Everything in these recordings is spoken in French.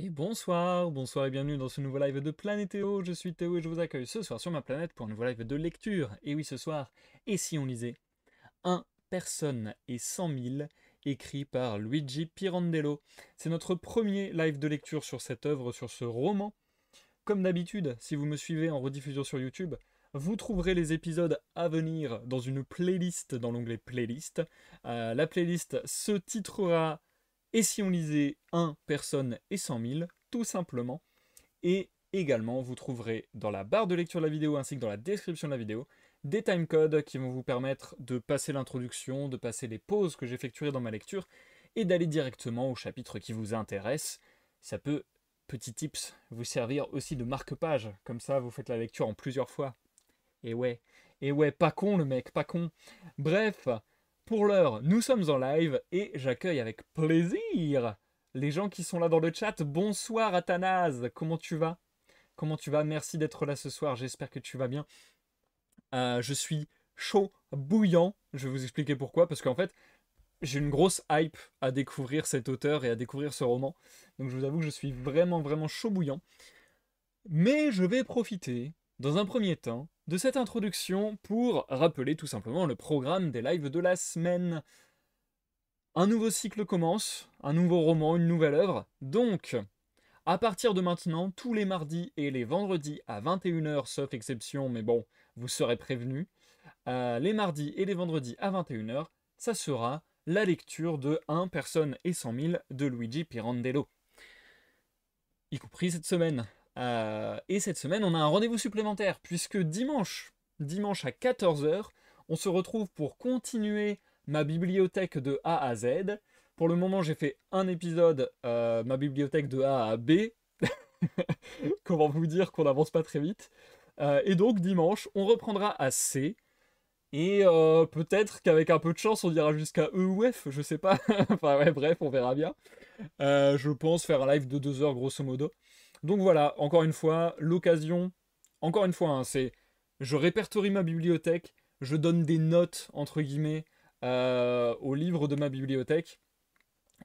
Et bonsoir, bonsoir et bienvenue dans ce nouveau live de Planétéo. Je suis Théo et je vous accueille ce soir sur ma planète pour un nouveau live de lecture. Et oui, ce soir, et si on lisait Un personne et cent mille écrit par Luigi Pirandello. C'est notre premier live de lecture sur cette œuvre, sur ce roman. Comme d'habitude, si vous me suivez en rediffusion sur YouTube, vous trouverez les épisodes à venir dans une playlist dans l'onglet playlist. Euh, la playlist se titrera et si on lisait 1 personne et 100 000, tout simplement. Et également, vous trouverez dans la barre de lecture de la vidéo ainsi que dans la description de la vidéo des timecodes qui vont vous permettre de passer l'introduction, de passer les pauses que j'effectuerai dans ma lecture et d'aller directement au chapitre qui vous intéresse. Ça peut, petit tips, vous servir aussi de marque-page. Comme ça, vous faites la lecture en plusieurs fois. Et ouais, et ouais, pas con le mec, pas con. Bref, pour l'heure, nous sommes en live et j'accueille avec plaisir les gens qui sont là dans le chat. Bonsoir Athanase, comment tu vas Comment tu vas Merci d'être là ce soir, j'espère que tu vas bien. Euh, je suis chaud, bouillant, je vais vous expliquer pourquoi, parce qu'en fait, j'ai une grosse hype à découvrir cet auteur et à découvrir ce roman. Donc je vous avoue que je suis vraiment, vraiment chaud bouillant. Mais je vais profiter, dans un premier temps, de cette introduction pour rappeler tout simplement le programme des lives de la semaine. Un nouveau cycle commence, un nouveau roman, une nouvelle œuvre. Donc, à partir de maintenant, tous les mardis et les vendredis à 21h, sauf exception, mais bon, vous serez prévenus. Euh, les mardis et les vendredis à 21h, ça sera la lecture de 1 personne et 100 000 de Luigi Pirandello. Y compris cette semaine. Euh, et cette semaine, on a un rendez-vous supplémentaire, puisque dimanche, dimanche à 14h, on se retrouve pour continuer ma bibliothèque de A à Z. Pour le moment, j'ai fait un épisode, euh, ma bibliothèque de A à B. Comment vous dire qu'on n'avance pas très vite. Euh, et donc, dimanche, on reprendra à C. Et peut-être qu'avec un peu de chance, on ira jusqu'à E ou F, je sais pas. enfin, bref, on verra bien. je pense faire un live de 2 heures, grosso modo. Donc voilà, encore une fois, l'occasion. Encore une fois, hein, c'est je répertorie ma bibliothèque, je donne des notes entre guillemets euh, aux livres de ma bibliothèque,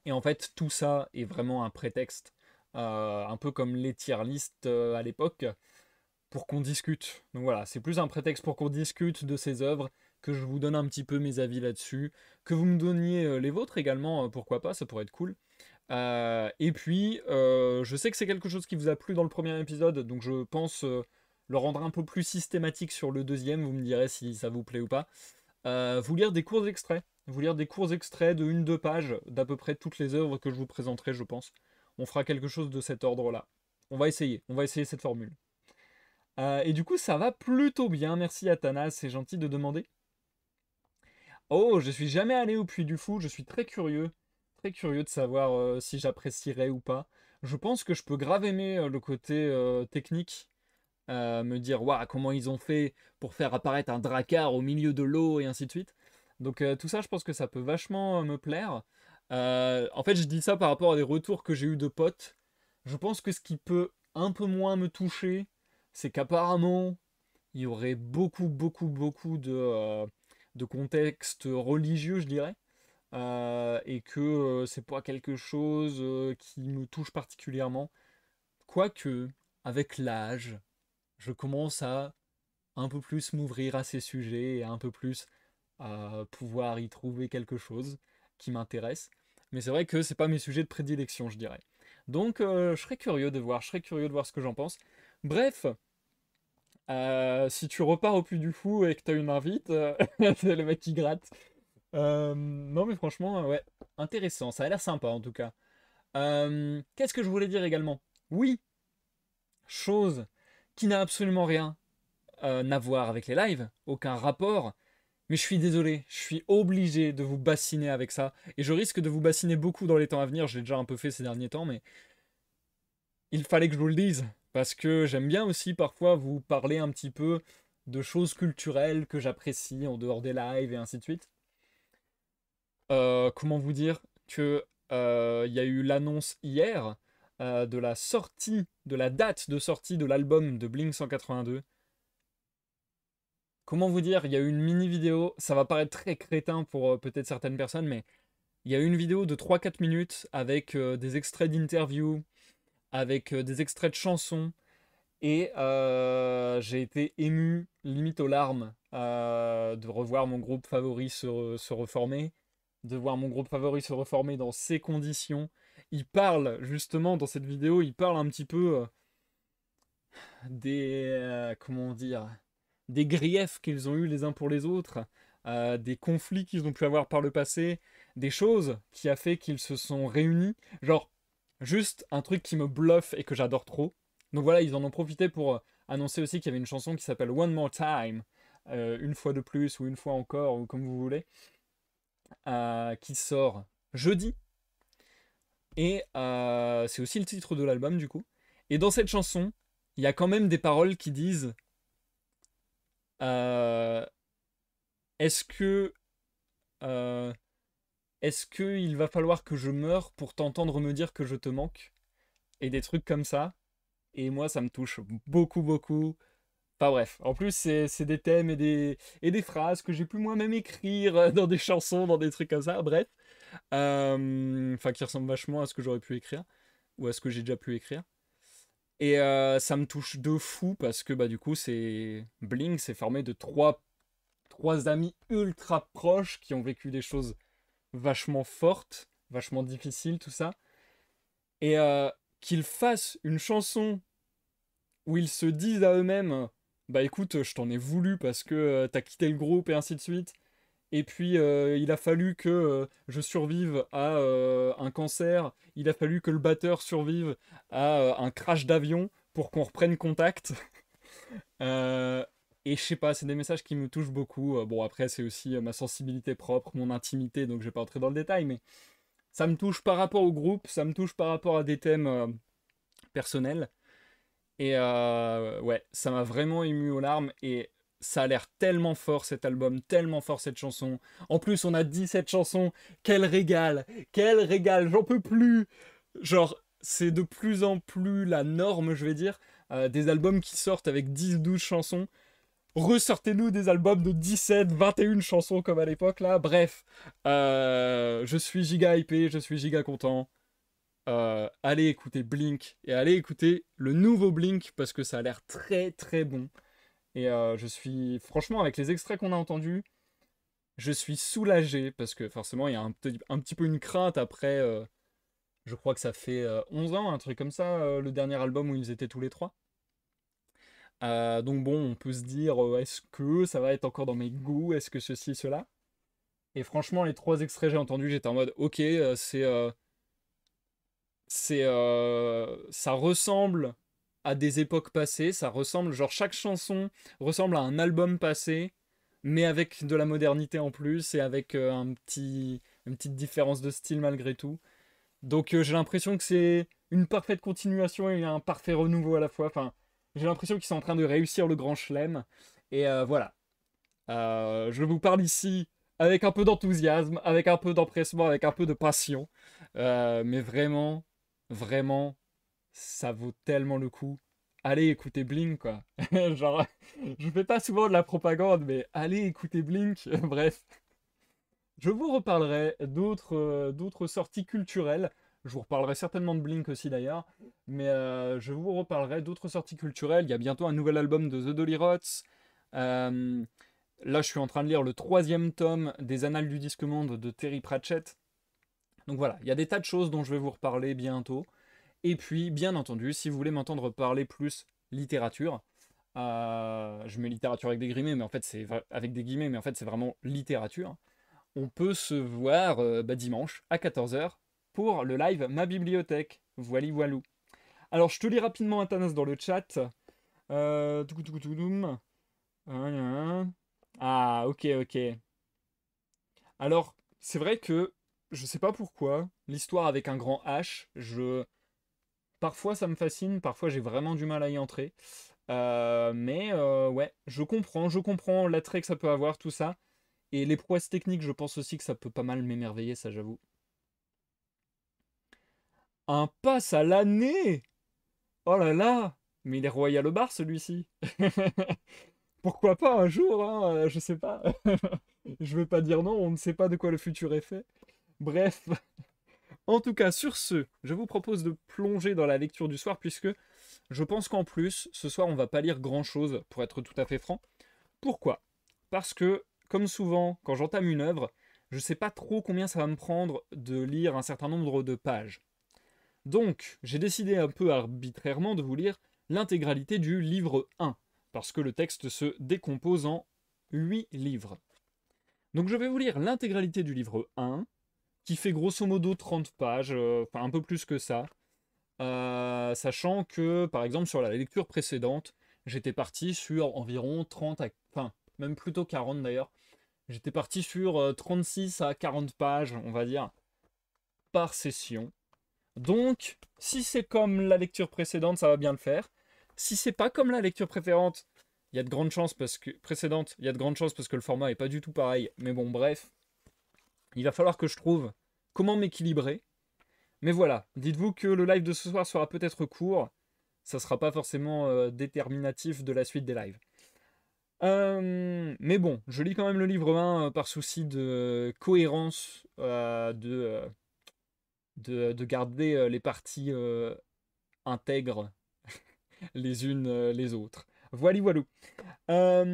et en fait tout ça est vraiment un prétexte, euh, un peu comme les tier list euh, à l'époque, pour qu'on discute. Donc voilà, c'est plus un prétexte pour qu'on discute de ces œuvres, que je vous donne un petit peu mes avis là-dessus, que vous me donniez les vôtres également, pourquoi pas, ça pourrait être cool. Euh, et puis, euh, je sais que c'est quelque chose qui vous a plu dans le premier épisode, donc je pense euh, le rendre un peu plus systématique sur le deuxième, vous me direz si ça vous plaît ou pas. vous lire des courts extraits, vous lire des courts extraits de une, deux pages d'à peu près toutes les œuvres que je vous présenterai, je pense. On fera quelque chose de cet ordre-là. On va essayer, on va essayer cette formule. et du coup, ça va plutôt bien, merci Athanas, c'est gentil de demander. Oh, je suis jamais allé au Puy du Fou, je suis très curieux curieux de savoir si j'apprécierais ou pas. Je pense que je peux grave aimer le côté technique, me dire waouh comment ils ont fait pour faire apparaître un dracar au milieu de l'eau et ainsi de suite. Donc tout ça, je pense que ça peut vachement me plaire. en fait, je dis ça par rapport à des retours que j'ai eu de potes. Je pense que ce qui peut un peu moins me toucher, c'est qu'apparemment, il y aurait beaucoup, beaucoup, beaucoup de, de contexte religieux, je dirais. Euh, et que euh, c'est pas quelque chose euh, qui me touche particulièrement. Quoique, avec l'âge, je commence à un peu plus m'ouvrir à ces sujets et un peu plus à pouvoir y trouver quelque chose qui m'intéresse. Mais c'est vrai que c'est pas mes sujets de prédilection, je dirais. Donc je serais curieux de voir, je serais curieux de voir ce que j'en pense. Bref, si tu repars au plus du fou et que tu as une invite, c'est le mec qui gratte. Euh, non, mais franchement, euh, ouais, intéressant. Ça a l'air sympa en tout cas. Euh, qu'est-ce que je voulais dire également Oui, chose qui n'a absolument rien à voir avec les lives, aucun rapport. Mais je suis désolé, je suis obligé de vous bassiner avec ça. Et je risque de vous bassiner beaucoup dans les temps à venir. J'ai déjà un peu fait ces derniers temps, mais il fallait que je vous le dise. Parce que j'aime bien aussi parfois vous parler un petit peu de choses culturelles que j'apprécie en dehors des lives et ainsi de suite. Euh, comment vous dire que euh, il y a eu l'annonce hier euh, de la sortie, de la date de sortie de l'album de Blink 182. Comment vous dire, il y a eu une mini vidéo, ça va paraître très crétin pour peut-être certaines personnes, mais il y a eu une vidéo de 3-4 minutes avec des extraits d'interviews, avec des extraits de chansons, et j'ai été ému, limite aux larmes, de revoir mon groupe favori se reformer de voir mon groupe favori se reformer dans ces conditions. Il parle justement dans cette vidéo, il parle un petit peu euh, des euh, comment dire des griefs qu'ils ont eus les uns pour les autres, euh, des conflits qu'ils ont pu avoir par le passé, des choses qui a fait qu'ils se sont réunis. Genre juste un truc qui me bluffe et que j'adore trop. Donc voilà, ils en ont profité pour annoncer aussi qu'il y avait une chanson qui s'appelle One More Time, une fois de plus ou une fois encore ou comme vous voulez. Euh, qui sort jeudi. Et euh, c'est aussi le titre de l'album, du coup. Et dans cette chanson, il y a quand même des paroles qui disent euh, Est-ce que. Est-ce qu'il va falloir que je meure pour t'entendre me dire que je te manque Et des trucs comme ça. Et moi, ça me touche beaucoup, beaucoup bref, en plus c'est des thèmes et des, et des phrases que j'ai pu moi-même écrire euh, dans des chansons, dans des trucs comme ça, bref. Euh, enfin qui ressemblent vachement à ce que j'aurais pu écrire, ou à ce que j'ai déjà pu écrire. Et euh, ça me touche de fou parce que bah du coup c'est Bling c'est formé de trois trois amis ultra proches qui ont vécu des choses vachement fortes, vachement difficiles tout ça, et qu'ils fassent une chanson où ils se disent à eux-mêmes bah écoute, je t'en ai voulu parce que euh, t'as quitté le groupe et ainsi de suite. Et puis euh, il a fallu que euh, je survive à un cancer, il a fallu que le batteur survive à un crash d'avion pour qu'on reprenne contact. et je sais pas, c'est des messages qui me touchent beaucoup. bon après c'est aussi ma sensibilité propre, mon intimité, donc je vais pas entrer dans le détail, mais ça me touche par rapport au groupe, ça me touche par rapport à des thèmes personnels. Et euh, ouais, ça m'a vraiment ému aux larmes et ça a l'air tellement fort cet album, tellement fort cette chanson. En plus, on a 17 chansons. Quel régal, quel régal, j'en peux plus. Genre, c'est de plus en plus la norme, je vais dire, euh, des albums qui sortent avec 10-12 chansons. Ressortez-nous des albums de 17, 21 chansons comme à l'époque là. Bref, euh, je suis giga hypé, je suis giga content. Euh, allez écouter Blink et allez écouter le nouveau Blink parce que ça a l'air très très bon. Et euh, je suis, franchement, avec les extraits qu'on a entendus, je suis soulagé parce que forcément, il y a un, petit, un petit peu une crainte après. Euh, je crois que ça fait 11 ans, un truc comme ça, le dernier album où ils étaient tous les trois. donc bon, on peut se dire, est-ce que ça va être encore dans mes goûts Est-ce que ceci, cela Et franchement, les trois extraits que j'ai entendus, j'étais en mode, ok, c'est c'est euh, ça ressemble à des époques passées, ça ressemble, genre chaque chanson ressemble à un album passé, mais avec de la modernité en plus et avec euh, un petit, une petite différence de style malgré tout. Donc euh, j'ai l'impression que c'est une parfaite continuation et un parfait renouveau à la fois. Enfin, j'ai l'impression qu'ils sont en train de réussir le grand chelem. Et voilà. je vous parle ici avec un peu d'enthousiasme, avec un peu d'empressement, avec un peu de passion. mais vraiment, vraiment, ça vaut tellement le coup. Allez écouter Blink, quoi. Genre, je fais pas souvent de la propagande, mais allez écouter Blink, bref. Je vous reparlerai d'autres d'autres sorties culturelles. Je vous reparlerai certainement de Blink aussi d'ailleurs. Mais euh, je vous reparlerai d'autres sorties culturelles. Il y a bientôt un nouvel album de The Dolly Rots. Euh, là, je suis en train de lire le troisième tome des Annales du Disque Monde de Terry Pratchett. Donc voilà, il y a des tas de choses dont je vais vous reparler bientôt. Et puis, bien entendu, si vous voulez m'entendre parler plus littérature, euh, je mets littérature avec des guillemets, mais en fait c'est avec des guillemets, mais en fait c'est vraiment littérature. On peut se voir euh, bah, dimanche à 14h pour le live Ma Bibliothèque. Voili voilou. Alors je te lis rapidement Athanas, dans le chat. Euh, hein, hein, hein. Ah ok ok. Alors c'est vrai que je sais pas pourquoi, l'histoire avec un grand H, je... Parfois ça me fascine, parfois j'ai vraiment du mal à y entrer. Euh, mais euh, ouais, je comprends, je comprends l'attrait que ça peut avoir, tout ça. Et les prouesses techniques, je pense aussi que ça peut pas mal m'émerveiller, ça j'avoue. Un pass à l'année Oh là là Mais il est royal au bar celui-ci Pourquoi pas un jour, hein je sais pas. je veux pas dire non, on ne sait pas de quoi le futur est fait. Bref. En tout cas, sur ce, je vous propose de plonger dans la lecture du soir, puisque je pense qu'en plus, ce soir, on va pas lire grand-chose, pour être tout à fait franc. Pourquoi Parce que, comme souvent, quand j'entame une œuvre, je sais pas trop combien ça va me prendre de lire un certain nombre de pages. Donc, j'ai décidé un peu arbitrairement de vous lire l'intégralité du livre 1, parce que le texte se décompose en 8 livres. Donc je vais vous lire l'intégralité du livre 1, qui fait grosso modo 30 pages, euh, enfin un peu plus que ça. Euh, sachant que, par exemple, sur la lecture précédente, j'étais parti sur environ 30 à... Enfin, même plutôt 40 d'ailleurs. J'étais parti sur 36 euh, à 40 pages, on va dire, par session. Donc, si c'est comme la lecture précédente, ça va bien le faire. Si c'est pas comme la lecture préférente, il y a de grandes chances parce que précédente, il y a de grandes chances parce que le format est pas du tout pareil. Mais bon, bref, il va falloir que je trouve comment m'équilibrer. Mais voilà, dites-vous que le live de ce soir sera peut-être court. Ça ne sera pas forcément euh, déterminatif de la suite des lives. Euh, mais bon, je lis quand même le livre 1 euh, par souci de cohérence, de, de, garder les parties intègres les unes les autres. Voilà, voilà.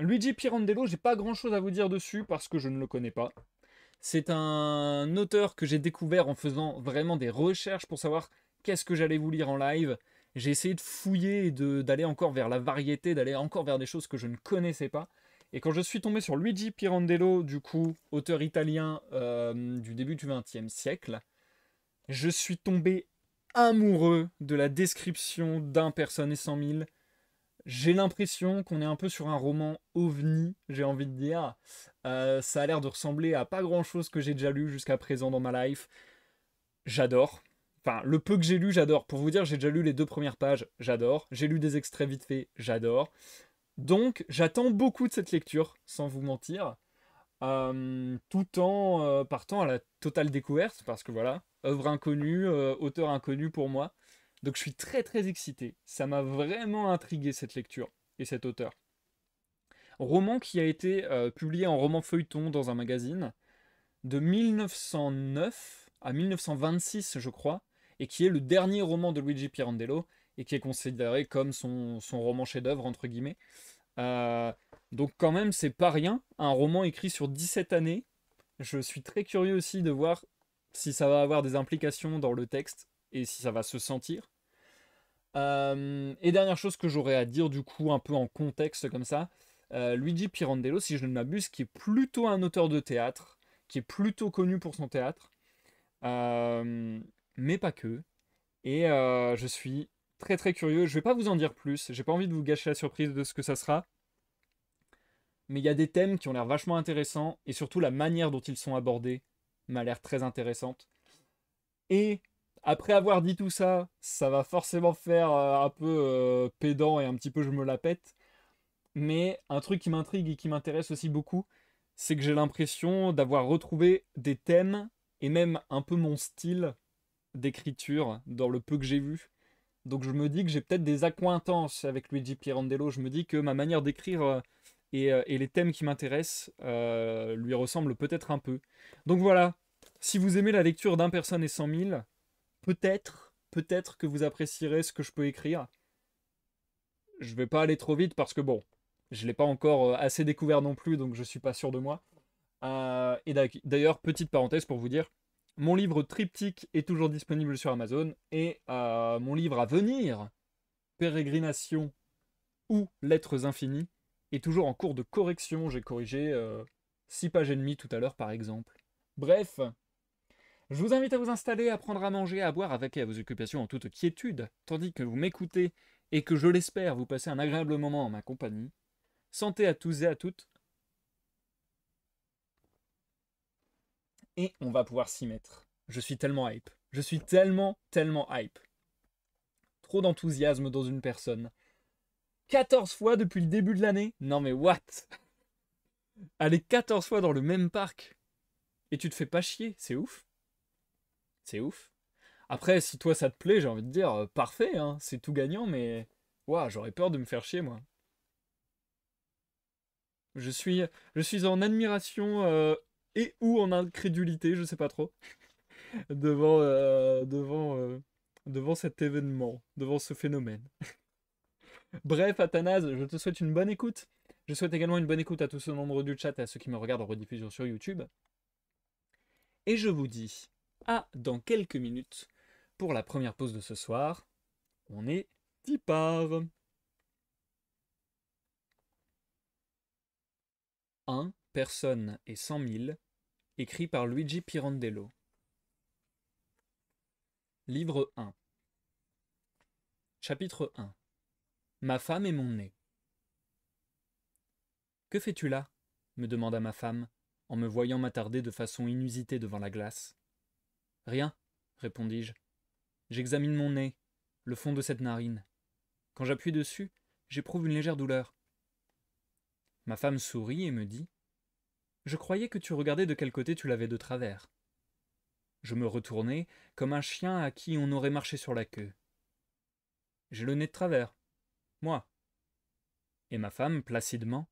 Luigi Pirandello, j'ai pas grand chose à vous dire dessus parce que je ne le connais pas. C'est un auteur que j'ai découvert en faisant vraiment des recherches pour savoir qu'est-ce que j'allais vous lire en live. J'ai essayé de fouiller et d'aller encore vers la variété, d'aller encore vers des choses que je ne connaissais pas. Et quand je suis tombé sur Luigi Pirandello, du coup, auteur italien euh, du début du XXe siècle, je suis tombé amoureux de la description d'un personne et cent mille j'ai l'impression qu'on est un peu sur un roman ovni, j'ai envie de dire. Euh, ça a l'air de ressembler à pas grand-chose que j'ai déjà lu jusqu'à présent dans ma life. J'adore. Enfin, le peu que j'ai lu, j'adore. Pour vous dire, j'ai déjà lu les deux premières pages, j'adore. J'ai lu des extraits vite fait, j'adore. Donc, j'attends beaucoup de cette lecture, sans vous mentir. Euh, tout en euh, partant à la totale découverte, parce que voilà, œuvre inconnue, auteur inconnu pour moi. Donc je suis très très excité. Ça m'a vraiment intrigué cette lecture et cet auteur. Roman qui a été euh, publié en roman feuilleton dans un magazine de 1909 à 1926 je crois, et qui est le dernier roman de Luigi Pirandello et qui est considéré comme son, roman chef-d'œuvre entre guillemets. Euh, donc quand même c'est pas rien, un roman écrit sur 17 années. Je suis très curieux aussi de voir si ça va avoir des implications dans le texte et si ça va se sentir. Euh, et dernière chose que j'aurais à dire, du coup, un peu en contexte comme ça, euh, Luigi Pirandello, si je ne m'abuse, qui est plutôt un auteur de théâtre, qui est plutôt connu pour son théâtre, euh, mais pas que. Et je suis très très curieux. Je vais pas vous en dire plus, j'ai pas envie de vous gâcher la surprise de ce que ça sera. Mais il y a des thèmes qui ont l'air vachement intéressants, et surtout la manière dont ils sont abordés m'a l'air très intéressante. Et après avoir dit tout ça, ça va forcément faire euh, un peu euh, pédant et un petit peu je me la pète. Mais un truc qui m'intrigue et qui m'intéresse aussi beaucoup, c'est que j'ai l'impression d'avoir retrouvé des thèmes et même un peu mon style d'écriture dans le peu que j'ai vu. Donc je me dis que j'ai peut-être des accointances avec Luigi Pirandello. Je me dis que ma manière d'écrire euh, et, les thèmes qui m'intéressent lui ressemblent peut-être un peu. Donc voilà, si vous aimez la lecture d'un personne et cent mille, peut-être, peut-être que vous apprécierez ce que je peux écrire. Je vais pas aller trop vite parce que bon, je l'ai pas encore euh, assez découvert non plus, donc je ne suis pas sûr de moi. Euh, et d'ailleurs, petite parenthèse pour vous dire, mon livre triptyque est toujours disponible sur Amazon et euh, mon livre à venir, Pérégrination ou Lettres infinies, est toujours en cours de correction. J'ai corrigé six pages et demie tout à l'heure par exemple. Bref, je vous invite à vous installer, à prendre à manger, à boire, à vaquer à vos occupations en toute quiétude, tandis que vous m'écoutez et que je l'espère vous passez un agréable moment en ma compagnie. Santé à tous et à toutes. Et on va pouvoir s'y mettre. Je suis tellement hype. Je suis tellement, tellement hype. Trop d'enthousiasme dans une personne. 14 fois depuis le début de l'année Non mais what Aller 14 fois dans le même parc et tu te fais pas chier, c'est ouf. C'est ouf. Après, si toi ça te plaît, j'ai envie de dire, euh, parfait, hein, c'est tout gagnant, mais wow, j'aurais peur de me faire chier, moi. Je suis, je suis en admiration euh, et ou en incrédulité, je sais pas trop, devant, euh, devant, devant cet événement, devant ce phénomène. Bref, Athanase, je te souhaite une bonne écoute. Je souhaite également une bonne écoute à tous ceux nombreux du chat et à ceux qui me regardent en rediffusion sur YouTube. Et je vous dis dans quelques minutes pour la première pause de ce soir. On est dix par 1, personne et cent mille, écrit par Luigi Pirandello. Livre 1. Chapitre 1. Ma femme et mon nez. Que fais-tu là me demanda ma femme, en me voyant m'attarder de façon inusitée devant la glace. Rien, répondis-je. J'examine mon nez, le fond de cette narine. Quand j'appuie dessus, j'éprouve une légère douleur. Ma femme sourit et me dit Je croyais que tu regardais de quel côté tu l'avais de travers. Je me retournai comme un chien à qui on aurait marché sur la queue. J'ai le nez de travers. Moi. Et ma femme, placidement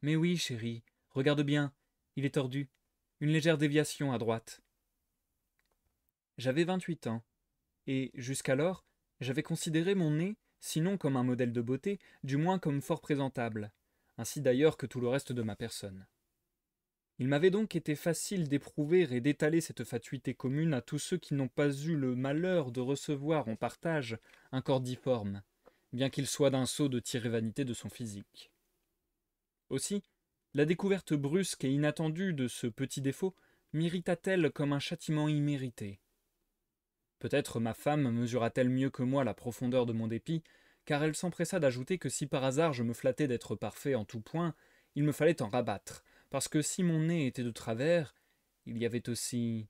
Mais oui, chérie, regarde bien, il est tordu. Une légère déviation à droite. J'avais vingt-huit ans, et jusqu'alors, j'avais considéré mon nez, sinon comme un modèle de beauté, du moins comme fort présentable, ainsi d'ailleurs que tout le reste de ma personne. Il m'avait donc été facile d'éprouver et d'étaler cette fatuité commune à tous ceux qui n'ont pas eu le malheur de recevoir en partage un corps difforme, bien qu'il soit d'un sot de tirer vanité de son physique. Aussi, la découverte brusque et inattendue de ce petit défaut m'irrita-t-elle comme un châtiment immérité, Peut-être ma femme mesura-t-elle mieux que moi la profondeur de mon dépit, car elle s'empressa d'ajouter que si par hasard je me flattais d'être parfait en tout point, il me fallait en rabattre, parce que si mon nez était de travers, il y avait aussi.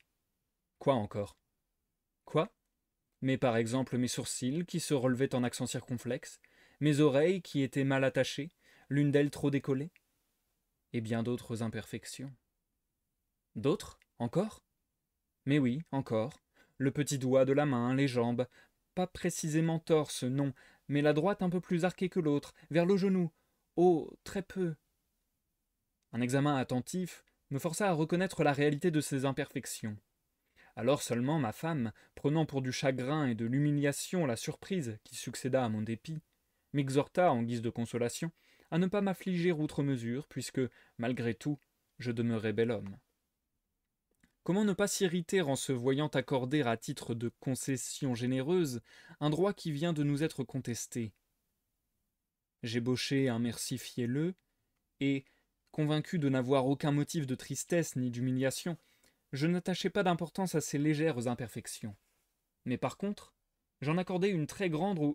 Quoi encore Quoi Mais par exemple mes sourcils qui se relevaient en accent circonflexe, mes oreilles qui étaient mal attachées, l'une d'elles trop décollée, et bien d'autres imperfections. D'autres Encore Mais oui, encore le petit doigt de la main, les jambes, pas précisément torse, non, mais la droite un peu plus arquée que l'autre, vers le genou. Oh, très peu. Un examen attentif me força à reconnaître la réalité de ces imperfections. Alors seulement ma femme, prenant pour du chagrin et de l'humiliation la surprise qui succéda à mon dépit, m'exhorta, en guise de consolation, à ne pas m'affliger outre mesure, puisque, malgré tout, je demeurais bel homme. Comment ne pas s'irriter en se voyant accorder à titre de concession généreuse un droit qui vient de nous être contesté J'ébauchai un merci fielleux, et, convaincu de n'avoir aucun motif de tristesse ni d'humiliation, je n'attachais pas d'importance à ces légères imperfections. Mais par contre, j'en accordais une très grande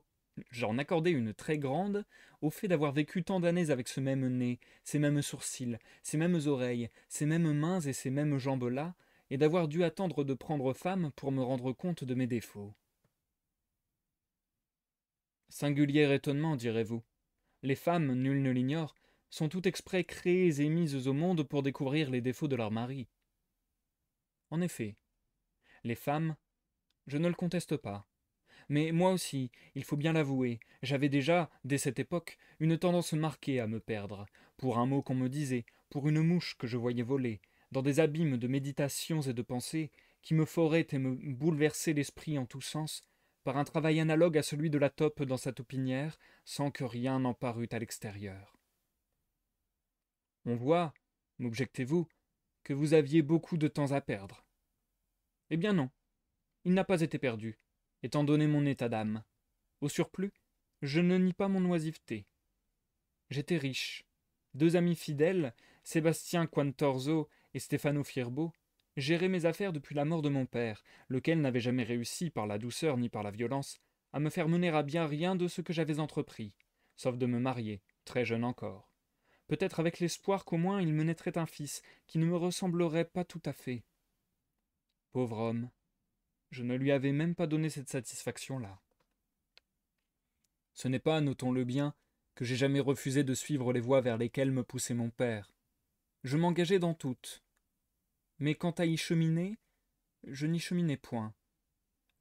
J'en accordais une très grande au fait d'avoir vécu tant d'années avec ce même nez, ces mêmes sourcils, ces mêmes oreilles, ces mêmes mains et ces mêmes jambes-là, et d'avoir dû attendre de prendre femme pour me rendre compte de mes défauts. Singulier étonnement, direz-vous. Les femmes, nul ne l'ignore, sont tout exprès créées et mises au monde pour découvrir les défauts de leur mari. En effet, les femmes, je ne le conteste pas. Mais moi aussi, il faut bien l'avouer, j'avais déjà, dès cette époque, une tendance marquée à me perdre, pour un mot qu'on me disait, pour une mouche que je voyais voler, dans des abîmes de méditations et de pensées qui me foraient et me bouleversaient l'esprit en tous sens, par un travail analogue à celui de la taupe dans sa toupinière, sans que rien n'en parût à l'extérieur. On voit, m'objectez-vous, que vous aviez beaucoup de temps à perdre. Eh bien non, il n'a pas été perdu, étant donné mon état d'âme. Au surplus, je ne nie pas mon oisiveté. J'étais riche. Deux amis fidèles, Sébastien Quantorzo et Stefano Fierbo, gérait mes affaires depuis la mort de mon père, lequel n'avait jamais réussi par la douceur ni par la violence à me faire mener à bien rien de ce que j'avais entrepris, sauf de me marier, très jeune encore. Peut-être avec l'espoir qu'au moins il me naîtrait un fils qui ne me ressemblerait pas tout à fait. Pauvre homme, je ne lui avais même pas donné cette satisfaction-là. Ce n'est pas, notons-le bien, que j'ai jamais refusé de suivre les voies vers lesquelles me poussait mon père. Je m'engageais dans toutes. Mais quant à y cheminer, je n'y cheminais point.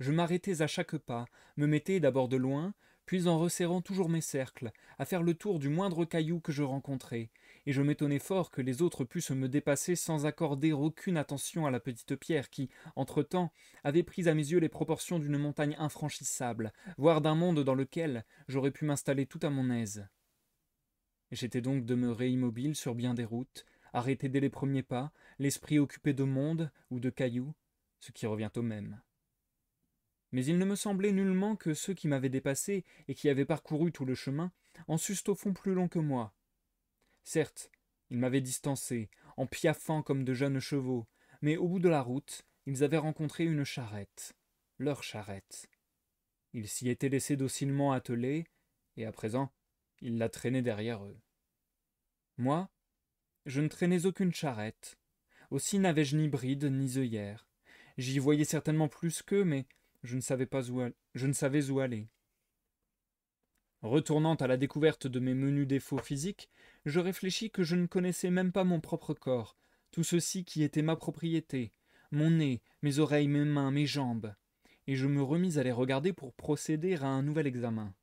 Je m'arrêtais à chaque pas, me mettais d'abord de loin, puis en resserrant toujours mes cercles, à faire le tour du moindre caillou que je rencontrais, et je m'étonnais fort que les autres pussent me dépasser sans accorder aucune attention à la petite pierre qui, entre-temps, avait pris à mes yeux les proportions d'une montagne infranchissable, voire d'un monde dans lequel j'aurais pu m'installer tout à mon aise. J'étais donc demeuré immobile sur bien des routes, arrêté dès les premiers pas, l'esprit occupé de monde ou de cailloux, ce qui revient au même. Mais il ne me semblait nullement que ceux qui m'avaient dépassé et qui avaient parcouru tout le chemin en sussent au fond plus long que moi. Certes, ils m'avaient distancé, en piaffant comme de jeunes chevaux, mais au bout de la route, ils avaient rencontré une charrette, leur charrette. Ils s'y étaient laissés docilement atteler, et à présent, ils la traînaient derrière eux. Moi, je ne traînais aucune charrette. Aussi n'avais-je ni bride ni œillère. J'y voyais certainement plus qu'eux, mais je ne savais pas où je ne savais où aller. Retournant à la découverte de mes menus défauts physiques, je réfléchis que je ne connaissais même pas mon propre corps, tout ceci qui était ma propriété, mon nez, mes oreilles, mes mains, mes jambes, et je me remis à les regarder pour procéder à un nouvel examen.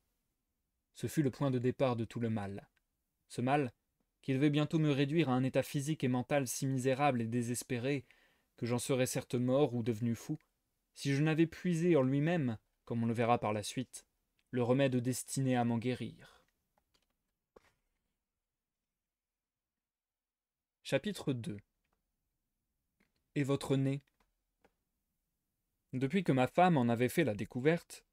Ce fut le point de départ de tout le mal. Ce mal, qu'il devait bientôt me réduire à un état physique et mental si misérable et désespéré que j'en serais certes mort ou devenu fou, si je n'avais puisé en lui-même, comme on le verra par la suite, le remède destiné à m'en guérir. Chapitre 2 Et votre nez Depuis que ma femme en avait fait la découverte,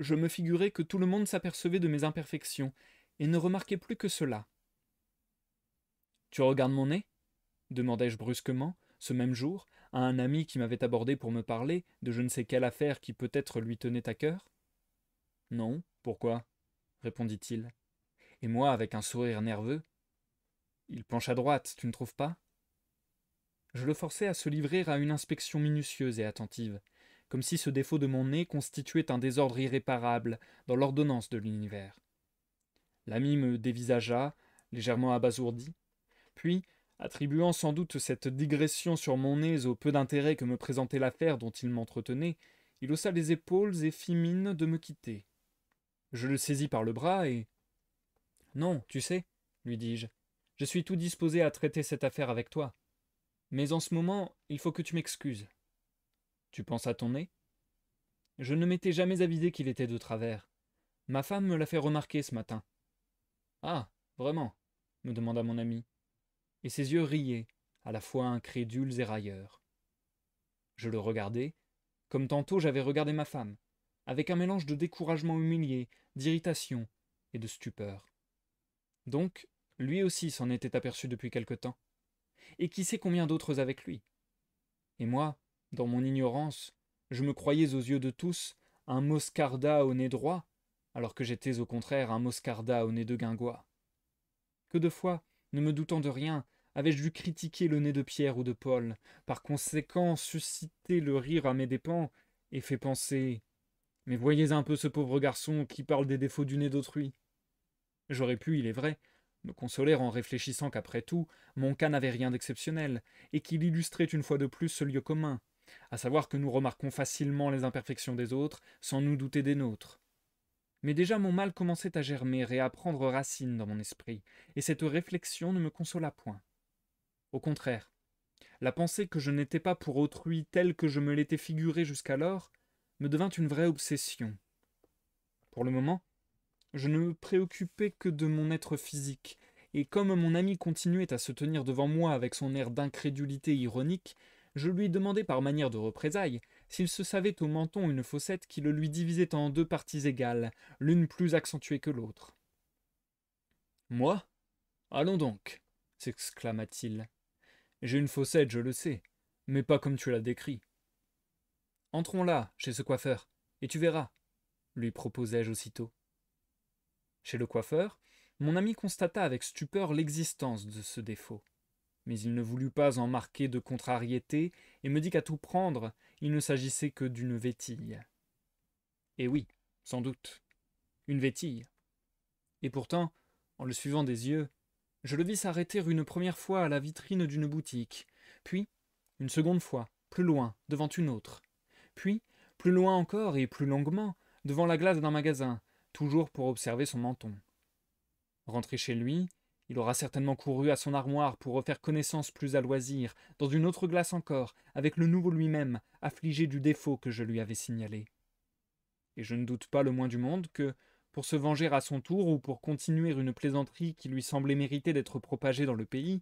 je me figurais que tout le monde s'apercevait de mes imperfections et ne remarquait plus que cela, tu regardes mon nez demandai-je brusquement, ce même jour, à un ami qui m'avait abordé pour me parler de je ne sais quelle affaire qui peut-être lui tenait à cœur. Non, pourquoi répondit-il. Et moi, avec un sourire nerveux, Il penche à droite, tu ne trouves pas Je le forçai à se livrer à une inspection minutieuse et attentive, comme si ce défaut de mon nez constituait un désordre irréparable dans l'ordonnance de l'univers. L'ami me dévisagea, légèrement abasourdi, puis, attribuant sans doute cette digression sur mon nez au peu d'intérêt que me présentait l'affaire dont il m'entretenait, il haussa les épaules et fit mine de me quitter. Je le saisis par le bras et. Non, tu sais, lui dis-je, je suis tout disposé à traiter cette affaire avec toi. Mais en ce moment, il faut que tu m'excuses. Tu penses à ton nez Je ne m'étais jamais avisé qu'il était de travers. Ma femme me l'a fait remarquer ce matin. Ah, vraiment me demanda mon ami et ses yeux riaient, à la fois incrédules et railleurs. Je le regardais, comme tantôt j'avais regardé ma femme, avec un mélange de découragement humilié, d'irritation et de stupeur. Donc, lui aussi s'en était aperçu depuis quelque temps. Et qui sait combien d'autres avec lui Et moi, dans mon ignorance, je me croyais aux yeux de tous un moscarda au nez droit, alors que j'étais au contraire un moscarda au nez de guingois. Que de fois, ne me doutant de rien, avais-je dû critiquer le nez de Pierre ou de Paul, par conséquent susciter le rire à mes dépens, et fait penser Mais voyez un peu ce pauvre garçon qui parle des défauts du nez d'autrui. J'aurais pu, il est vrai, me consoler en réfléchissant qu'après tout, mon cas n'avait rien d'exceptionnel, et qu'il illustrait une fois de plus ce lieu commun, à savoir que nous remarquons facilement les imperfections des autres, sans nous douter des nôtres. Mais déjà mon mal commençait à germer et à prendre racine dans mon esprit, et cette réflexion ne me consola point. Au contraire, la pensée que je n'étais pas pour autrui telle que je me l'étais figuré jusqu'alors me devint une vraie obsession. Pour le moment, je ne me préoccupais que de mon être physique, et comme mon ami continuait à se tenir devant moi avec son air d'incrédulité ironique, je lui demandai par manière de représailles s'il se savait au menton une fossette qui le lui divisait en deux parties égales, l'une plus accentuée que l'autre. Moi Allons donc s'exclama-t-il. J'ai une fossette, je le sais, mais pas comme tu l'as décrit. Entrons là, chez ce coiffeur, et tu verras, lui proposai-je aussitôt. Chez le coiffeur, mon ami constata avec stupeur l'existence de ce défaut. Mais il ne voulut pas en marquer de contrariété et me dit qu'à tout prendre, il ne s'agissait que d'une vétille. Eh oui, sans doute, une vétille. Et pourtant, en le suivant des yeux, je le vis s'arrêter une première fois à la vitrine d'une boutique, puis une seconde fois, plus loin, devant une autre, puis plus loin encore et plus longuement, devant la glace d'un magasin, toujours pour observer son menton. Rentré chez lui, il aura certainement couru à son armoire pour refaire connaissance plus à loisir, dans une autre glace encore, avec le nouveau lui-même, affligé du défaut que je lui avais signalé. Et je ne doute pas le moins du monde que, pour se venger à son tour ou pour continuer une plaisanterie qui lui semblait mériter d'être propagée dans le pays,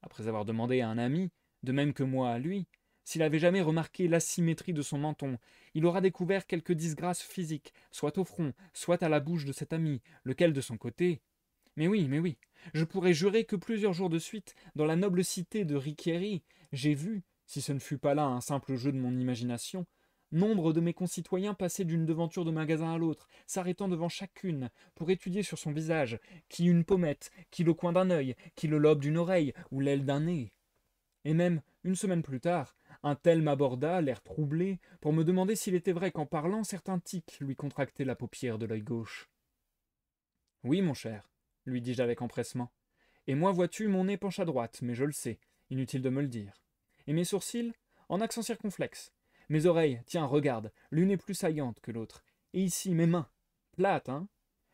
après avoir demandé à un ami, de même que moi à lui, s'il avait jamais remarqué l'asymétrie de son menton, il aura découvert quelque disgrâce physique, soit au front, soit à la bouche de cet ami, lequel de son côté. Mais oui, mais oui, je pourrais jurer que plusieurs jours de suite, dans la noble cité de Riquieri, j'ai vu, si ce ne fut pas là un simple jeu de mon imagination, Nombre de mes concitoyens passaient d'une devanture de magasin à l'autre, s'arrêtant devant chacune, pour étudier sur son visage, qui une pommette, qui le coin d'un œil, qui le lobe d'une oreille, ou l'aile d'un nez. Et même, une semaine plus tard, un tel m'aborda, l'air troublé, pour me demander s'il était vrai qu'en parlant, certains tics lui contractaient la paupière de l'œil gauche. Oui, mon cher, lui dis-je avec empressement. Et moi, vois-tu, mon nez penche à droite, mais je le sais, inutile de me le dire. Et mes sourcils, en accent circonflexe, mes oreilles, tiens, regarde, l'une est plus saillante que l'autre. Et ici, mes mains, plates, hein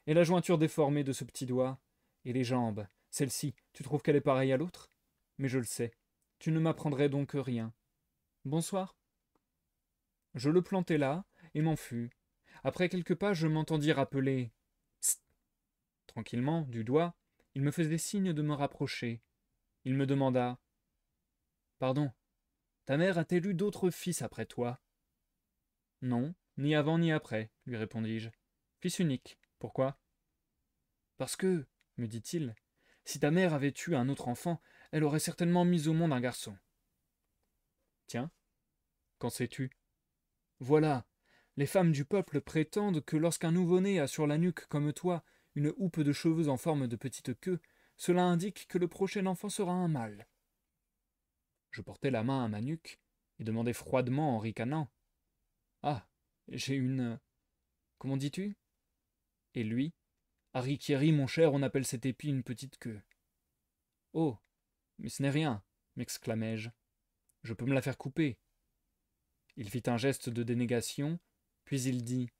Et la jointure déformée de ce petit doigt. Et les jambes, celle-ci, tu trouves qu'elle est pareille à l'autre Mais je le sais. Tu ne m'apprendrais donc rien. Bonsoir. Je le plantai là, et m'en fus. Après quelques pas, je m'entendis rappeler. Tranquillement, du doigt, il me faisait signe de me rapprocher. Il me demanda Pardon, ta mère a-t-elle eu d'autres fils après toi Non, ni avant ni après, lui répondis-je. Fils unique. Pourquoi Parce que, me dit-il, si ta mère avait eu un autre enfant, elle aurait certainement mis au monde un garçon. Tiens, qu'en sais-tu Voilà, les femmes du peuple prétendent que lorsqu'un nouveau-né a sur la nuque comme toi une houppe de cheveux en forme de petite queue, cela indique que le prochain enfant sera un mâle. Je portai la main à ma nuque et demandai froidement en ricanant Ah, j'ai une. Euh, comment dis-tu Et lui Harikiri, mon cher, on appelle cet épi une petite queue. Oh, mais ce n'est rien, m'exclamai-je. Je peux me la faire couper. Il fit un geste de dénégation, puis il dit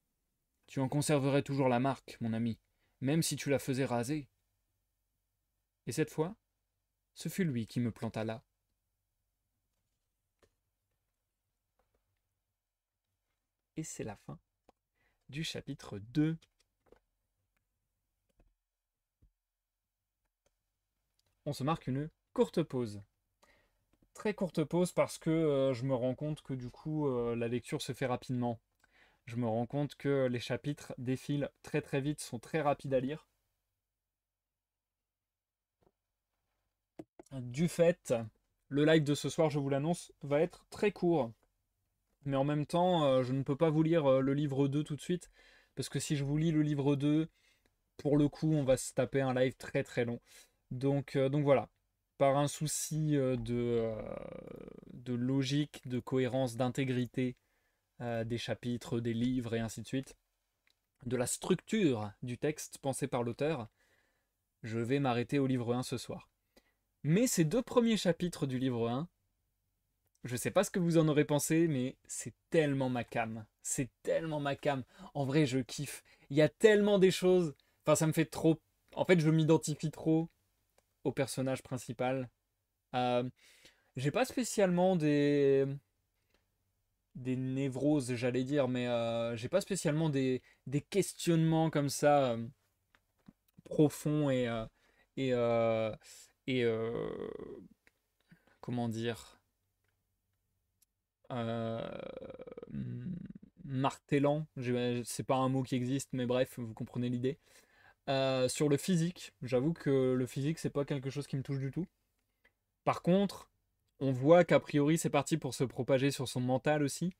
Tu en conserverais toujours la marque, mon ami, même si tu la faisais raser. Et cette fois, ce fut lui qui me planta là. Et c'est la fin du chapitre 2. On se marque une courte pause. Très courte pause parce que euh, je me rends compte que du coup euh, la lecture se fait rapidement. Je me rends compte que les chapitres défilent très très vite, sont très rapides à lire. Du fait, le live de ce soir, je vous l'annonce, va être très court. Mais en même temps, euh, je ne peux pas vous lire euh, le livre 2 tout de suite, parce que si je vous lis le livre 2, pour le coup, on va se taper un live très très long. Donc, euh, donc voilà, par un souci de, de logique, de cohérence, d'intégrité des chapitres, des livres et ainsi de suite, de la structure du texte pensé par l'auteur, je vais m'arrêter au livre 1 ce soir. Mais ces deux premiers chapitres du livre 1 je sais pas ce que vous en aurez pensé, mais c'est tellement ma cam. C'est tellement ma cam. En vrai, je kiffe. Il y a tellement des choses. Enfin, ça me fait trop. En fait, je m'identifie trop au personnage principal. Euh, j'ai pas spécialement des des névroses, j'allais dire, mais euh, j'ai pas spécialement des, des, questionnements comme ça euh, profonds et, euh, et, et comment dire euh, martelant, c'est pas un mot qui existe, mais bref, vous comprenez l'idée. Euh, sur le physique, j'avoue que le physique, c'est pas quelque chose qui me touche du tout. Par contre, on voit qu'a priori, c'est parti pour se propager sur son mental aussi.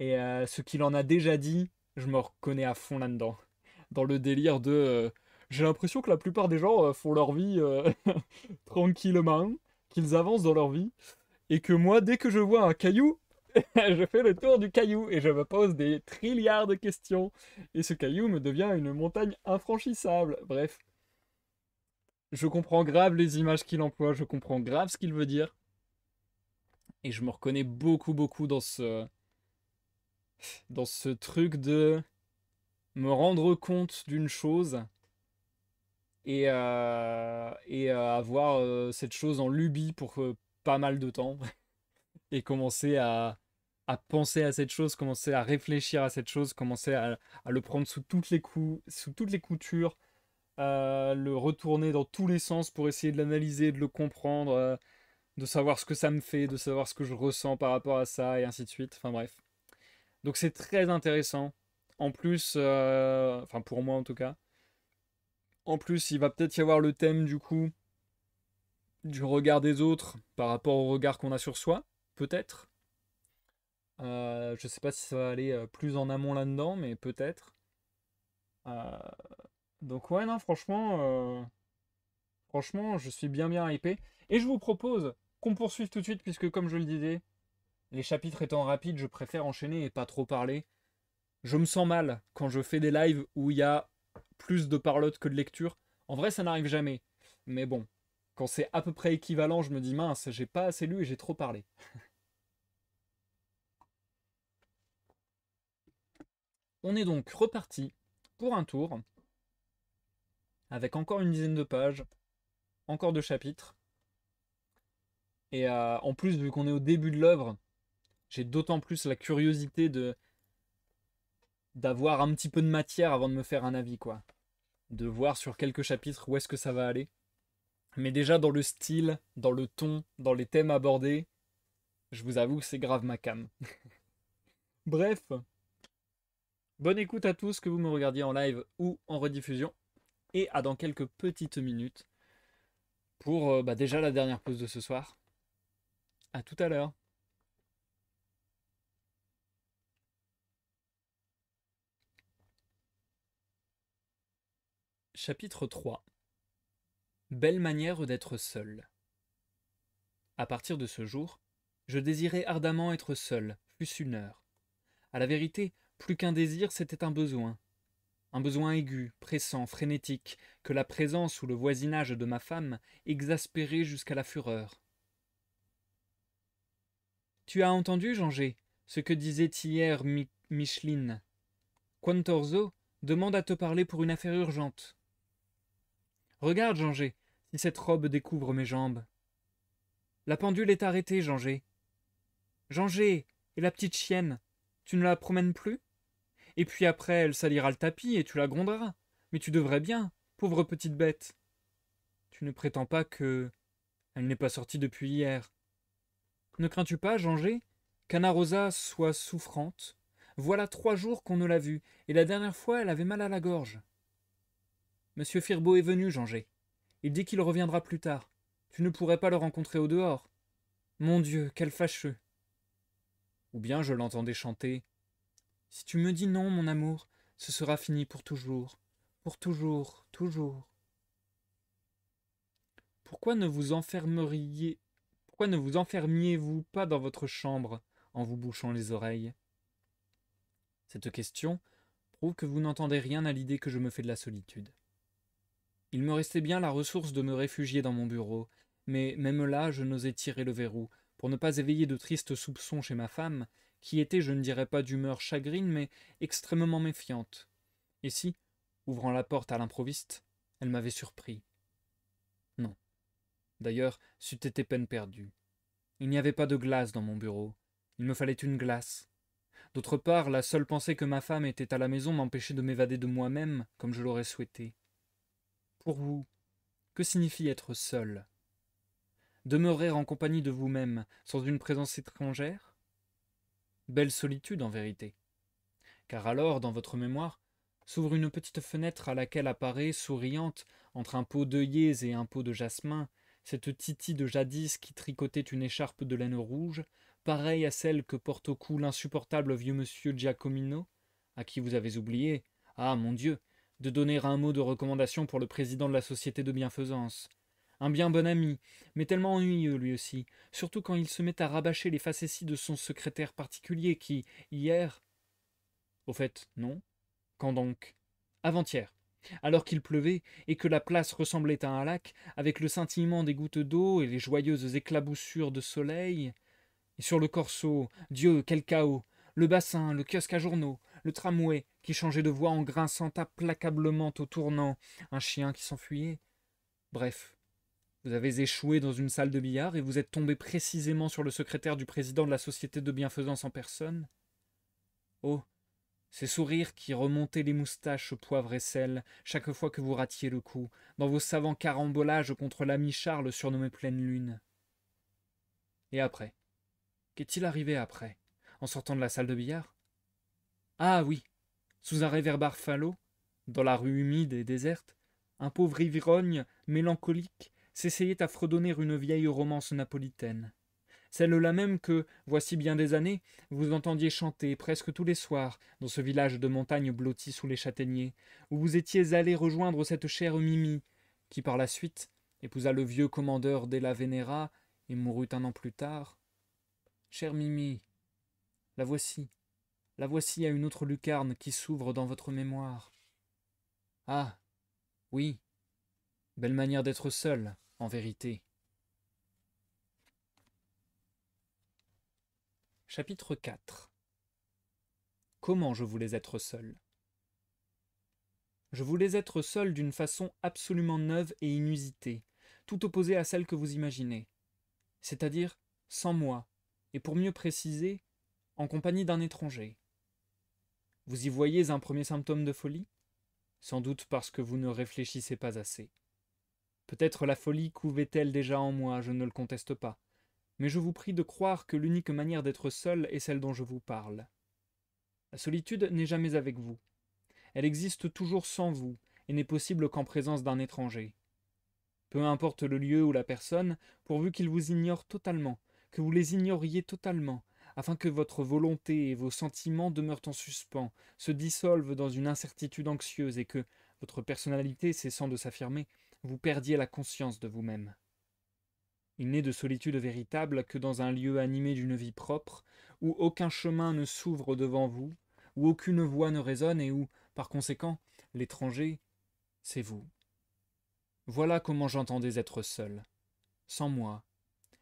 Et euh, ce qu'il en a déjà dit, je me reconnais à fond là-dedans. Dans le délire de. J'ai l'impression que la plupart des gens font leur vie tranquillement, qu'ils avancent dans leur vie. Et que moi, dès que je vois un caillou, je fais le tour du caillou et je me pose des trilliards de questions. Et ce caillou me devient une montagne infranchissable. Bref. Je comprends grave les images qu'il emploie, je comprends grave ce qu'il veut dire. Et je me reconnais beaucoup, beaucoup dans ce. dans ce truc de. me rendre compte d'une chose. Et, euh, et euh, avoir euh, cette chose en lubie pour pas mal de temps. et commencer à, à penser à cette chose, commencer à réfléchir à cette chose, commencer à, à le prendre sous toutes les, coups, sous toutes les coutures, euh, le retourner dans tous les sens pour essayer de l'analyser, de le comprendre, euh, de savoir ce que ça me fait, de savoir ce que je ressens par rapport à ça, et ainsi de suite. Enfin bref. Donc c'est très intéressant. En plus, euh, enfin pour moi en tout cas. En plus, il va peut-être y avoir le thème du coup du regard des autres par rapport au regard qu'on a sur soi, peut-être. Je euh, je sais pas si ça va aller euh, plus en amont là-dedans, mais peut-être. Euh, donc ouais, non, franchement, franchement, je suis bien bien hypé. Et je vous propose qu'on poursuive tout de suite, puisque comme je le disais, les chapitres étant rapides, je préfère enchaîner et pas trop parler. Je me sens mal quand je fais des lives où il y a plus de parlotte que de lecture. En vrai, ça n'arrive jamais. Mais bon, quand c'est à peu près équivalent, je me dis mince, j'ai pas assez lu et j'ai trop parlé. On est donc reparti pour un tour avec encore une dizaine de pages, encore deux chapitres. Et euh, en plus, vu qu'on est au début de l'œuvre, j'ai d'autant plus la curiosité de d'avoir un petit peu de matière avant de me faire un avis, quoi. De voir sur quelques chapitres où est-ce que ça va aller. Mais déjà dans le style, dans le ton, dans les thèmes abordés, je vous avoue que c'est grave ma cam. Bref, Bonne écoute à tous, que vous me regardiez en live ou en rediffusion. Et à dans quelques petites minutes pour euh, bah, déjà la dernière pause de ce soir. A tout à l'heure. Chapitre 3 Belle manière d'être seul. À partir de ce jour, je désirais ardemment être seul, plus une heure. À la vérité, plus qu'un désir, c'était un besoin. Un besoin aigu, pressant, frénétique, que la présence ou le voisinage de ma femme exaspérait jusqu'à la fureur. Tu as entendu, jean ce que disait hier Micheline. Quantorzo demande à te parler pour une affaire urgente. Regarde, jean si cette robe découvre mes jambes. La pendule est arrêtée, jean gé jean Jean-Gé, et la petite chienne, tu ne la promènes plus et puis après, elle salira le tapis et tu la gronderas. Mais tu devrais bien, pauvre petite bête. Tu ne prétends pas que. Elle n'est pas sortie depuis hier. Ne crains-tu pas, Janger, qu'Anna Rosa soit souffrante Voilà trois jours qu'on ne l'a vue, et la dernière fois, elle avait mal à la gorge. Monsieur Firbeau est venu, Jean-Gé. Il dit qu'il reviendra plus tard. Tu ne pourrais pas le rencontrer au dehors. Mon Dieu, quel fâcheux Ou bien je l'entendais chanter si tu me dis non, mon amour, ce sera fini pour toujours, pour toujours, toujours. Pourquoi ne vous enfermeriez pourquoi ne vous enfermiez-vous pas dans votre chambre en vous bouchant les oreilles Cette question prouve que vous n'entendez rien à l'idée que je me fais de la solitude. Il me restait bien la ressource de me réfugier dans mon bureau, mais même là je n'osais tirer le verrou, pour ne pas éveiller de tristes soupçons chez ma femme, qui était, je ne dirais pas d'humeur chagrine, mais extrêmement méfiante. Et si, ouvrant la porte à l'improviste, elle m'avait surpris Non. D'ailleurs, c'eût été peine perdue. Il n'y avait pas de glace dans mon bureau. Il me fallait une glace. D'autre part, la seule pensée que ma femme était à la maison m'empêchait de m'évader de moi-même comme je l'aurais souhaité. Pour vous, que signifie être seul Demeurer en compagnie de vous-même, sans une présence étrangère belle solitude en vérité. Car alors, dans votre mémoire, s'ouvre une petite fenêtre à laquelle apparaît, souriante, entre un pot d'œillets et un pot de jasmin, cette Titi de jadis qui tricotait une écharpe de laine rouge, pareille à celle que porte au cou l'insupportable vieux monsieur Giacomino, à qui vous avez oublié, ah mon Dieu, de donner un mot de recommandation pour le président de la société de bienfaisance, un bien bon ami, mais tellement ennuyeux lui aussi, surtout quand il se met à rabâcher les facéties de son secrétaire particulier qui, hier. Au fait, non. Quand donc Avant-hier. Alors qu'il pleuvait et que la place ressemblait à un lac, avec le scintillement des gouttes d'eau et les joyeuses éclaboussures de soleil. Et sur le corso, Dieu, quel chaos Le bassin, le kiosque à journaux, le tramway qui changeait de voie en grinçant implacablement au tournant, un chien qui s'enfuyait. Bref, vous avez échoué dans une salle de billard et vous êtes tombé précisément sur le secrétaire du président de la société de bienfaisance en personne. Oh, ces sourires qui remontaient les moustaches poivre et sel chaque fois que vous ratiez le coup, dans vos savants carambolages contre l'ami Charles surnommé Pleine Lune. Et après Qu'est-il arrivé après En sortant de la salle de billard Ah oui Sous un réverbère falot, dans la rue humide et déserte, un pauvre ivrogne mélancolique s'essayait à fredonner une vieille romance napolitaine. Celle-là même que, voici bien des années, vous entendiez chanter presque tous les soirs dans ce village de montagne blotti sous les châtaigniers, où vous étiez allé rejoindre cette chère Mimi, qui par la suite épousa le vieux commandeur della Venera et mourut un an plus tard. Chère Mimi, la voici, la voici à une autre lucarne qui s'ouvre dans votre mémoire. Ah, oui, belle manière d'être seule en vérité. Chapitre 4 Comment je voulais être seul Je voulais être seul d'une façon absolument neuve et inusitée, tout opposée à celle que vous imaginez, c'est-à-dire sans moi, et pour mieux préciser, en compagnie d'un étranger. Vous y voyez un premier symptôme de folie Sans doute parce que vous ne réfléchissez pas assez. Peut-être la folie couvait-elle déjà en moi, je ne le conteste pas. Mais je vous prie de croire que l'unique manière d'être seul est celle dont je vous parle. La solitude n'est jamais avec vous. Elle existe toujours sans vous, et n'est possible qu'en présence d'un étranger. Peu importe le lieu ou la personne, pourvu qu'ils vous ignorent totalement, que vous les ignoriez totalement, afin que votre volonté et vos sentiments demeurent en suspens, se dissolvent dans une incertitude anxieuse et que, votre personnalité cessant de s'affirmer, vous perdiez la conscience de vous-même. Il n'est de solitude véritable que dans un lieu animé d'une vie propre, où aucun chemin ne s'ouvre devant vous, où aucune voix ne résonne et où, par conséquent, l'étranger, c'est vous. Voilà comment j'entendais être seul, sans moi,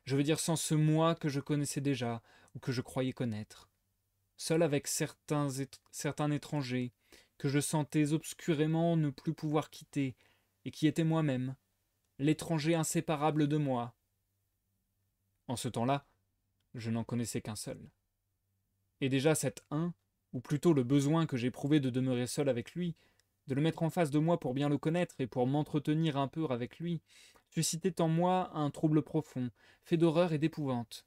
je veux dire sans ce moi que je connaissais déjà ou que je croyais connaître, seul avec certains, certains étrangers que je sentais obscurément ne plus pouvoir quitter et qui était moi-même, l'étranger inséparable de moi. En ce temps-là, je n'en connaissais qu'un seul. Et déjà cet un, ou plutôt le besoin que j'éprouvais de demeurer seul avec lui, de le mettre en face de moi pour bien le connaître et pour m'entretenir un peu avec lui, suscitait en moi un trouble profond, fait d'horreur et d'épouvante.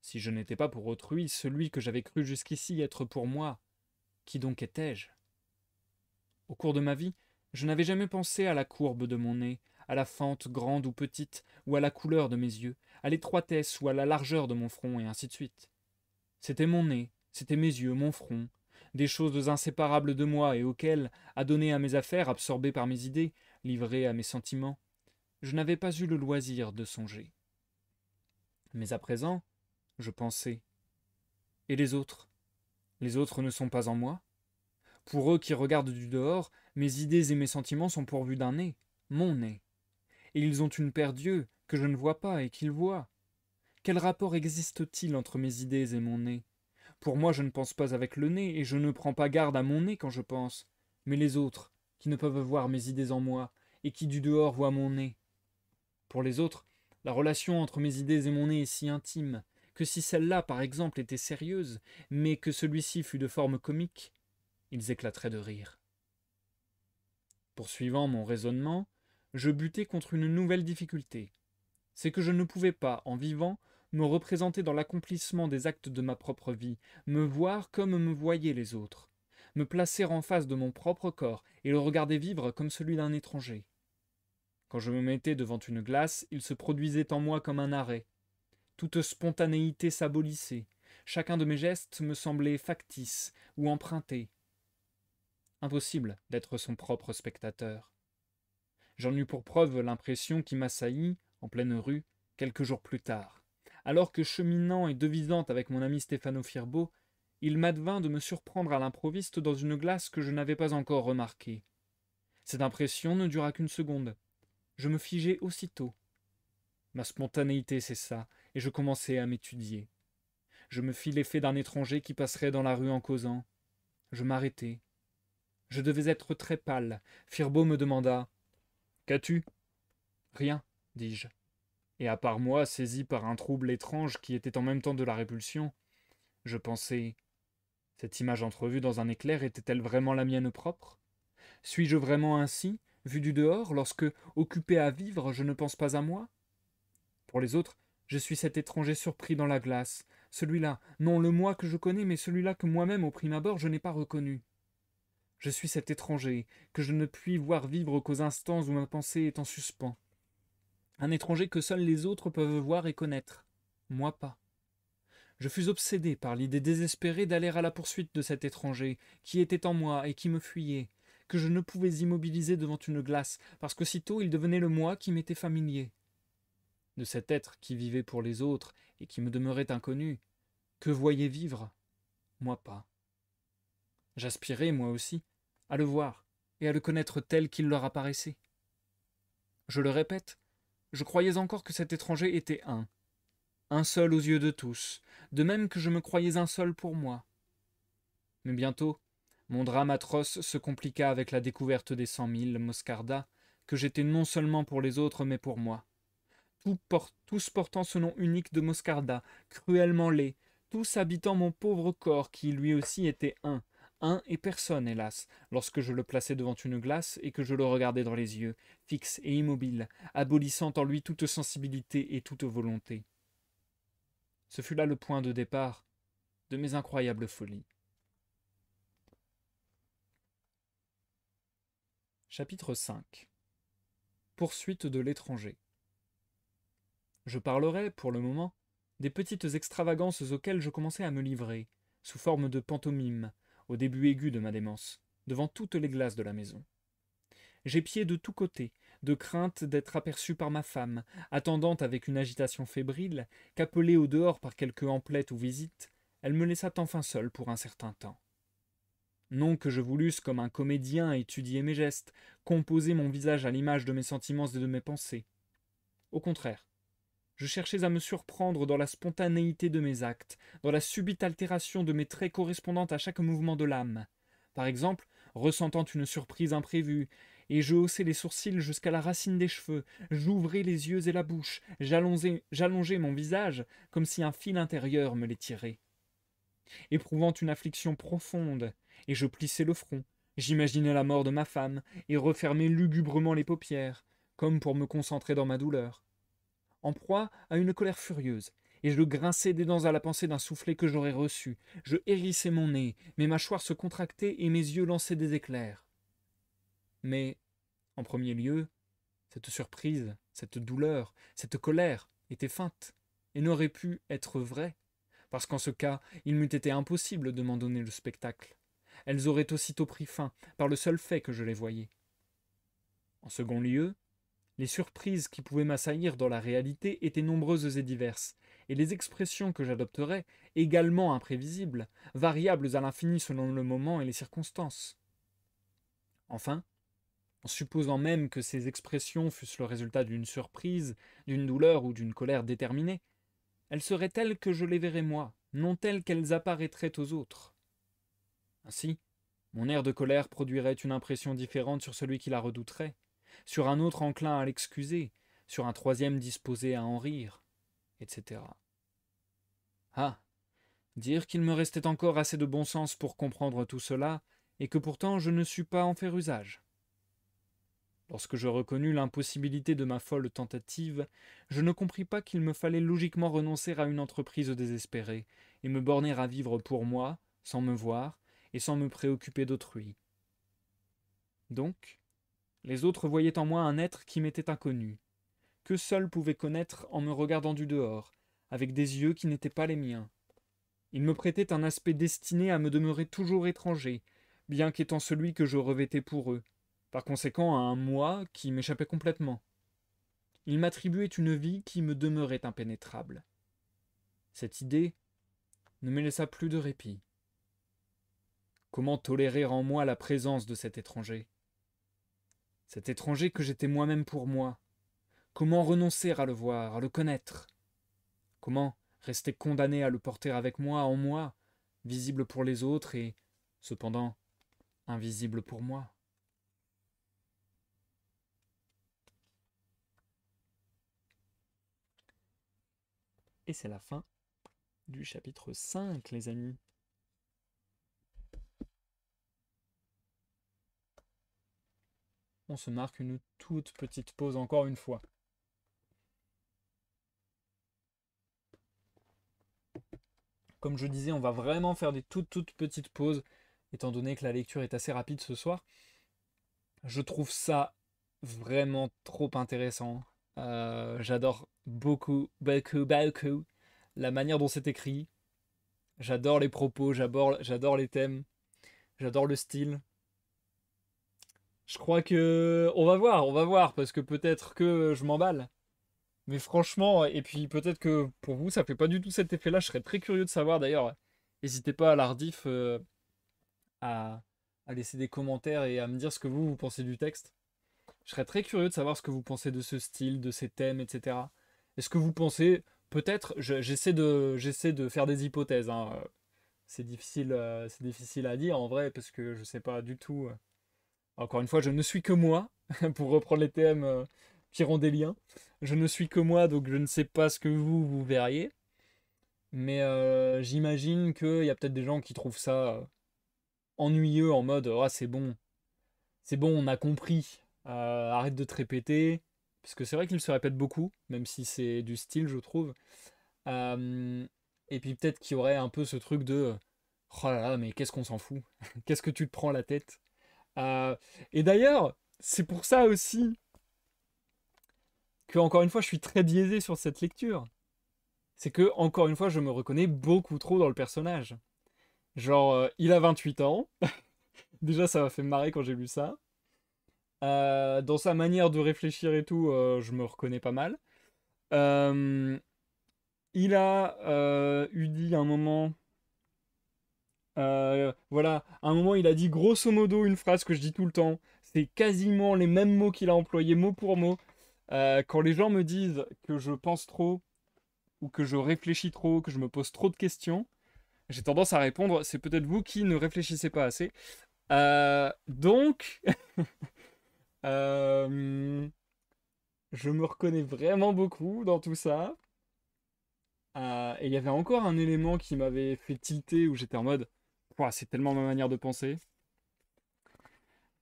Si je n'étais pas pour autrui celui que j'avais cru jusqu'ici être pour moi, qui donc étais-je Au cours de ma vie, je n'avais jamais pensé à la courbe de mon nez, à la fente grande ou petite, ou à la couleur de mes yeux, à l'étroitesse ou à la largeur de mon front, et ainsi de suite. C'était mon nez, c'était mes yeux, mon front, des choses inséparables de moi et auxquelles, adonnées à mes affaires, absorbées par mes idées, livrées à mes sentiments, je n'avais pas eu le loisir de songer. Mais à présent, je pensais. Et les autres Les autres ne sont pas en moi Pour eux qui regardent du dehors, mes idées et mes sentiments sont pourvus d'un nez, mon nez. Et ils ont une paire d'yeux que je ne vois pas et qu'ils voient. Quel rapport existe-t-il entre mes idées et mon nez Pour moi, je ne pense pas avec le nez et je ne prends pas garde à mon nez quand je pense, mais les autres, qui ne peuvent voir mes idées en moi et qui du dehors voient mon nez. Pour les autres, la relation entre mes idées et mon nez est si intime que si celle-là, par exemple, était sérieuse, mais que celui-ci fût de forme comique, ils éclateraient de rire. Poursuivant mon raisonnement, je butais contre une nouvelle difficulté. C'est que je ne pouvais pas, en vivant, me représenter dans l'accomplissement des actes de ma propre vie, me voir comme me voyaient les autres, me placer en face de mon propre corps et le regarder vivre comme celui d'un étranger. Quand je me mettais devant une glace, il se produisait en moi comme un arrêt. Toute spontanéité s'abolissait, chacun de mes gestes me semblait factice ou emprunté, impossible d'être son propre spectateur. J'en eus pour preuve l'impression qui m'assaillit, en pleine rue, quelques jours plus tard. Alors que cheminant et devisant avec mon ami Stéphano Firbo, il m'advint de me surprendre à l'improviste dans une glace que je n'avais pas encore remarquée. Cette impression ne dura qu'une seconde. Je me figeai aussitôt. Ma spontanéité cessa, et je commençai à m'étudier. Je me fis l'effet d'un étranger qui passerait dans la rue en causant. Je m'arrêtai, je devais être très pâle. Firbeau me demanda Qu'as-tu Rien, dis-je. Et à part moi, saisi par un trouble étrange qui était en même temps de la répulsion, je pensais Cette image entrevue dans un éclair était-elle vraiment la mienne propre Suis-je vraiment ainsi, vu du dehors, lorsque, occupé à vivre, je ne pense pas à moi Pour les autres, je suis cet étranger surpris dans la glace, celui-là, non le moi que je connais, mais celui-là que moi-même, au prime abord, je n'ai pas reconnu. Je suis cet étranger, que je ne puis voir vivre qu'aux instants où ma pensée est en suspens. Un étranger que seuls les autres peuvent voir et connaître, moi pas. Je fus obsédé par l'idée désespérée d'aller à la poursuite de cet étranger, qui était en moi et qui me fuyait, que je ne pouvais immobiliser devant une glace, parce qu'aussitôt il devenait le moi qui m'était familier. De cet être qui vivait pour les autres et qui me demeurait inconnu, que voyait vivre Moi pas. J'aspirais, moi aussi, à le voir et à le connaître tel qu'il leur apparaissait. Je le répète, je croyais encore que cet étranger était un, un seul aux yeux de tous, de même que je me croyais un seul pour moi. Mais bientôt, mon drame atroce se compliqua avec la découverte des cent mille Moscarda, que j'étais non seulement pour les autres, mais pour moi. Tous, portant ce nom unique de Moscarda, cruellement laid, tous habitant mon pauvre corps qui lui aussi était un, un et personne, hélas, lorsque je le plaçais devant une glace et que je le regardais dans les yeux, fixe et immobile, abolissant en lui toute sensibilité et toute volonté. Ce fut là le point de départ de mes incroyables folies. Chapitre 5 Poursuite de l'étranger Je parlerai, pour le moment, des petites extravagances auxquelles je commençais à me livrer, sous forme de pantomime, au début aigu de ma démence, devant toutes les glaces de la maison. J'épiais de tous côtés, de crainte d'être aperçu par ma femme, attendant avec une agitation fébrile qu'appelée au dehors par quelque emplette ou visite, elle me laissa enfin seule pour un certain temps. Non que je voulusse, comme un comédien, étudier mes gestes, composer mon visage à l'image de mes sentiments et de mes pensées. Au contraire, je cherchais à me surprendre dans la spontanéité de mes actes, dans la subite altération de mes traits correspondant à chaque mouvement de l'âme. Par exemple, ressentant une surprise imprévue, et je haussais les sourcils jusqu'à la racine des cheveux, j'ouvrais les yeux et la bouche, j'allongeais mon visage comme si un fil intérieur me l'étirait. Éprouvant une affliction profonde, et je plissais le front, j'imaginais la mort de ma femme, et refermais lugubrement les paupières, comme pour me concentrer dans ma douleur en proie à une colère furieuse, et je grinçais des dents à la pensée d'un soufflet que j'aurais reçu. Je hérissais mon nez, mes mâchoires se contractaient et mes yeux lançaient des éclairs. Mais, en premier lieu, cette surprise, cette douleur, cette colère étaient feintes et n'auraient pu être vraies, parce qu'en ce cas, il m'eût été impossible de m'en donner le spectacle. Elles auraient aussitôt pris fin, par le seul fait que je les voyais. En second lieu, les surprises qui pouvaient m'assaillir dans la réalité étaient nombreuses et diverses, et les expressions que j'adopterais, également imprévisibles, variables à l'infini selon le moment et les circonstances. Enfin, en supposant même que ces expressions fussent le résultat d'une surprise, d'une douleur ou d'une colère déterminée, elles seraient telles que je les verrais moi, non telles qu'elles apparaîtraient aux autres. Ainsi, mon air de colère produirait une impression différente sur celui qui la redouterait, sur un autre enclin à l'excuser, sur un troisième disposé à en rire, etc. Ah Dire qu'il me restait encore assez de bon sens pour comprendre tout cela, et que pourtant je ne suis pas en faire usage. Lorsque je reconnus l'impossibilité de ma folle tentative, je ne compris pas qu'il me fallait logiquement renoncer à une entreprise désespérée, et me borner à vivre pour moi, sans me voir, et sans me préoccuper d'autrui. Donc, les autres voyaient en moi un être qui m'était inconnu, que seul pouvait connaître en me regardant du dehors, avec des yeux qui n'étaient pas les miens. Ils me prêtaient un aspect destiné à me demeurer toujours étranger, bien qu'étant celui que je revêtais pour eux, par conséquent à un moi qui m'échappait complètement. Ils m'attribuaient une vie qui me demeurait impénétrable. Cette idée ne me laissa plus de répit. Comment tolérer en moi la présence de cet étranger cet étranger que j'étais moi-même pour moi. Comment renoncer à le voir, à le connaître Comment rester condamné à le porter avec moi, en moi, visible pour les autres et, cependant, invisible pour moi Et c'est la fin du chapitre 5, les amis. On se marque une toute petite pause encore une fois. Comme je disais, on va vraiment faire des toutes toutes petites pauses, étant donné que la lecture est assez rapide ce soir. Je trouve ça vraiment trop intéressant. Euh, j'adore beaucoup, beaucoup, beaucoup la manière dont c'est écrit. J'adore les propos, j'adore les thèmes, j'adore le style, je crois que on va voir, on va voir, parce que peut-être que je m'emballe. Mais franchement, et puis peut-être que pour vous, ça fait pas du tout cet effet-là. Je serais très curieux de savoir d'ailleurs. N'hésitez pas à l'ardif euh, à, laisser des commentaires et à me dire ce que vous, vous pensez du texte. Je serais très curieux de savoir ce que vous pensez de ce style, de ces thèmes, etc. Est-ce que vous pensez, peut-être, j'essaie de, j'essaie de faire des hypothèses. Hein. C'est difficile, euh, c'est difficile à dire en vrai parce que je ne sais pas du tout. Euh, encore une fois, je ne suis que moi, pour reprendre les thèmes euh, des liens. Je ne suis que moi, donc je ne sais pas ce que vous, vous verriez. Mais euh, j'imagine qu'il y a peut-être des gens qui trouvent ça euh, ennuyeux en mode Ah, c'est bon, c'est bon, on a compris, arrête de te répéter. Parce que c'est vrai qu'il se répète beaucoup, même si c'est du style, je trouve. et puis peut-être qu'il y aurait un peu ce truc de Oh là là, mais qu'est-ce qu'on s'en fout Qu'est-ce que tu te prends la tête euh, et d'ailleurs, c'est pour ça aussi que, encore une fois, je suis très biaisé sur cette lecture. C'est que, encore une fois, je me reconnais beaucoup trop dans le personnage. Genre, euh, il a 28 ans. Déjà, ça m'a fait marrer quand j'ai lu ça. Euh, dans sa manière de réfléchir et tout, je me reconnais pas mal. il a eu dit un moment euh, voilà, à un moment, il a dit grosso modo une phrase que je dis tout le temps. C'est quasiment les mêmes mots qu'il a employés mot pour mot. Euh, quand les gens me disent que je pense trop ou que je réfléchis trop, que je me pose trop de questions, j'ai tendance à répondre c'est peut-être vous qui ne réfléchissez pas assez. Euh, donc, je me reconnais vraiment beaucoup dans tout ça. et il y avait encore un élément qui m'avait fait tilter où j'étais en mode c'est tellement ma manière de penser.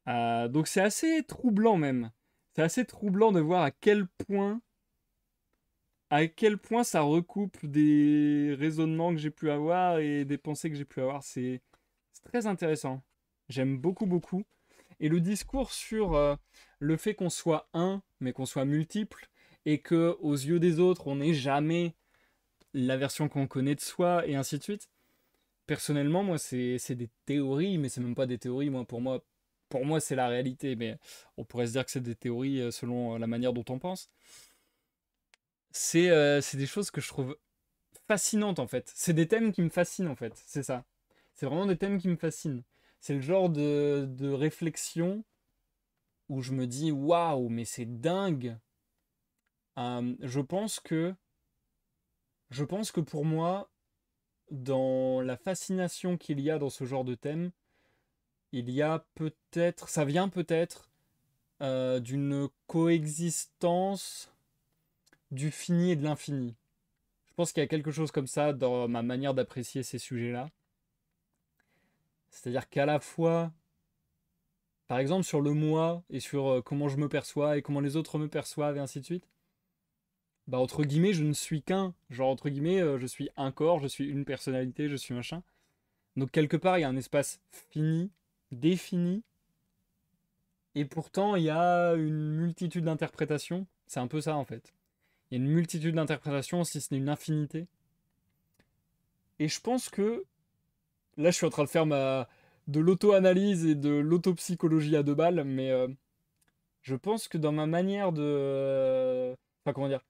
Euh, donc c'est assez troublant même. C'est assez troublant de voir à quel point à quel point ça recoupe des raisonnements que j'ai pu avoir et des pensées que j'ai pu avoir. C'est très intéressant. J'aime beaucoup beaucoup. Et le discours sur euh, le fait qu'on soit un, mais qu'on soit multiple, et que aux yeux des autres, on n'est jamais la version qu'on connaît de soi, et ainsi de suite personnellement, moi, c'est des théories, mais c'est même pas des théories. Moi, pour moi, pour moi, c'est la réalité. Mais on pourrait se dire que c'est des théories euh, selon euh, la manière dont on pense. Euh, c'est des choses que je trouve fascinantes en fait. C'est des thèmes qui me fascinent en fait. C'est ça. C'est vraiment des thèmes qui me fascinent. C'est le genre de, réflexion où je me dis waouh, mais c'est dingue. je pense que je pense que pour moi, dans la fascination qu'il y a dans ce genre de thème, il y a peut-être, ça vient peut-être euh, d'une coexistence du fini et de l'infini. Je pense qu'il y a quelque chose comme ça dans ma manière d'apprécier ces sujets-là. C'est-à-dire qu'à la fois, par exemple, sur le moi et sur euh, comment je me perçois et comment les autres me perçoivent et ainsi de suite, bah, entre guillemets, je ne suis qu'un. Genre, entre guillemets, euh, je suis un corps, je suis une personnalité, je suis machin. Donc, quelque part, il y a un espace fini, défini. Et pourtant, il y a une multitude d'interprétations. C'est un peu ça, en fait. Il y a une multitude d'interprétations, si ce n'est une infinité. Et je pense que. Là, je suis en train de faire ma. de l'auto-analyse et de l'autopsychologie à deux balles, mais. Euh, je pense que dans ma manière de. Euh, enfin, comment dire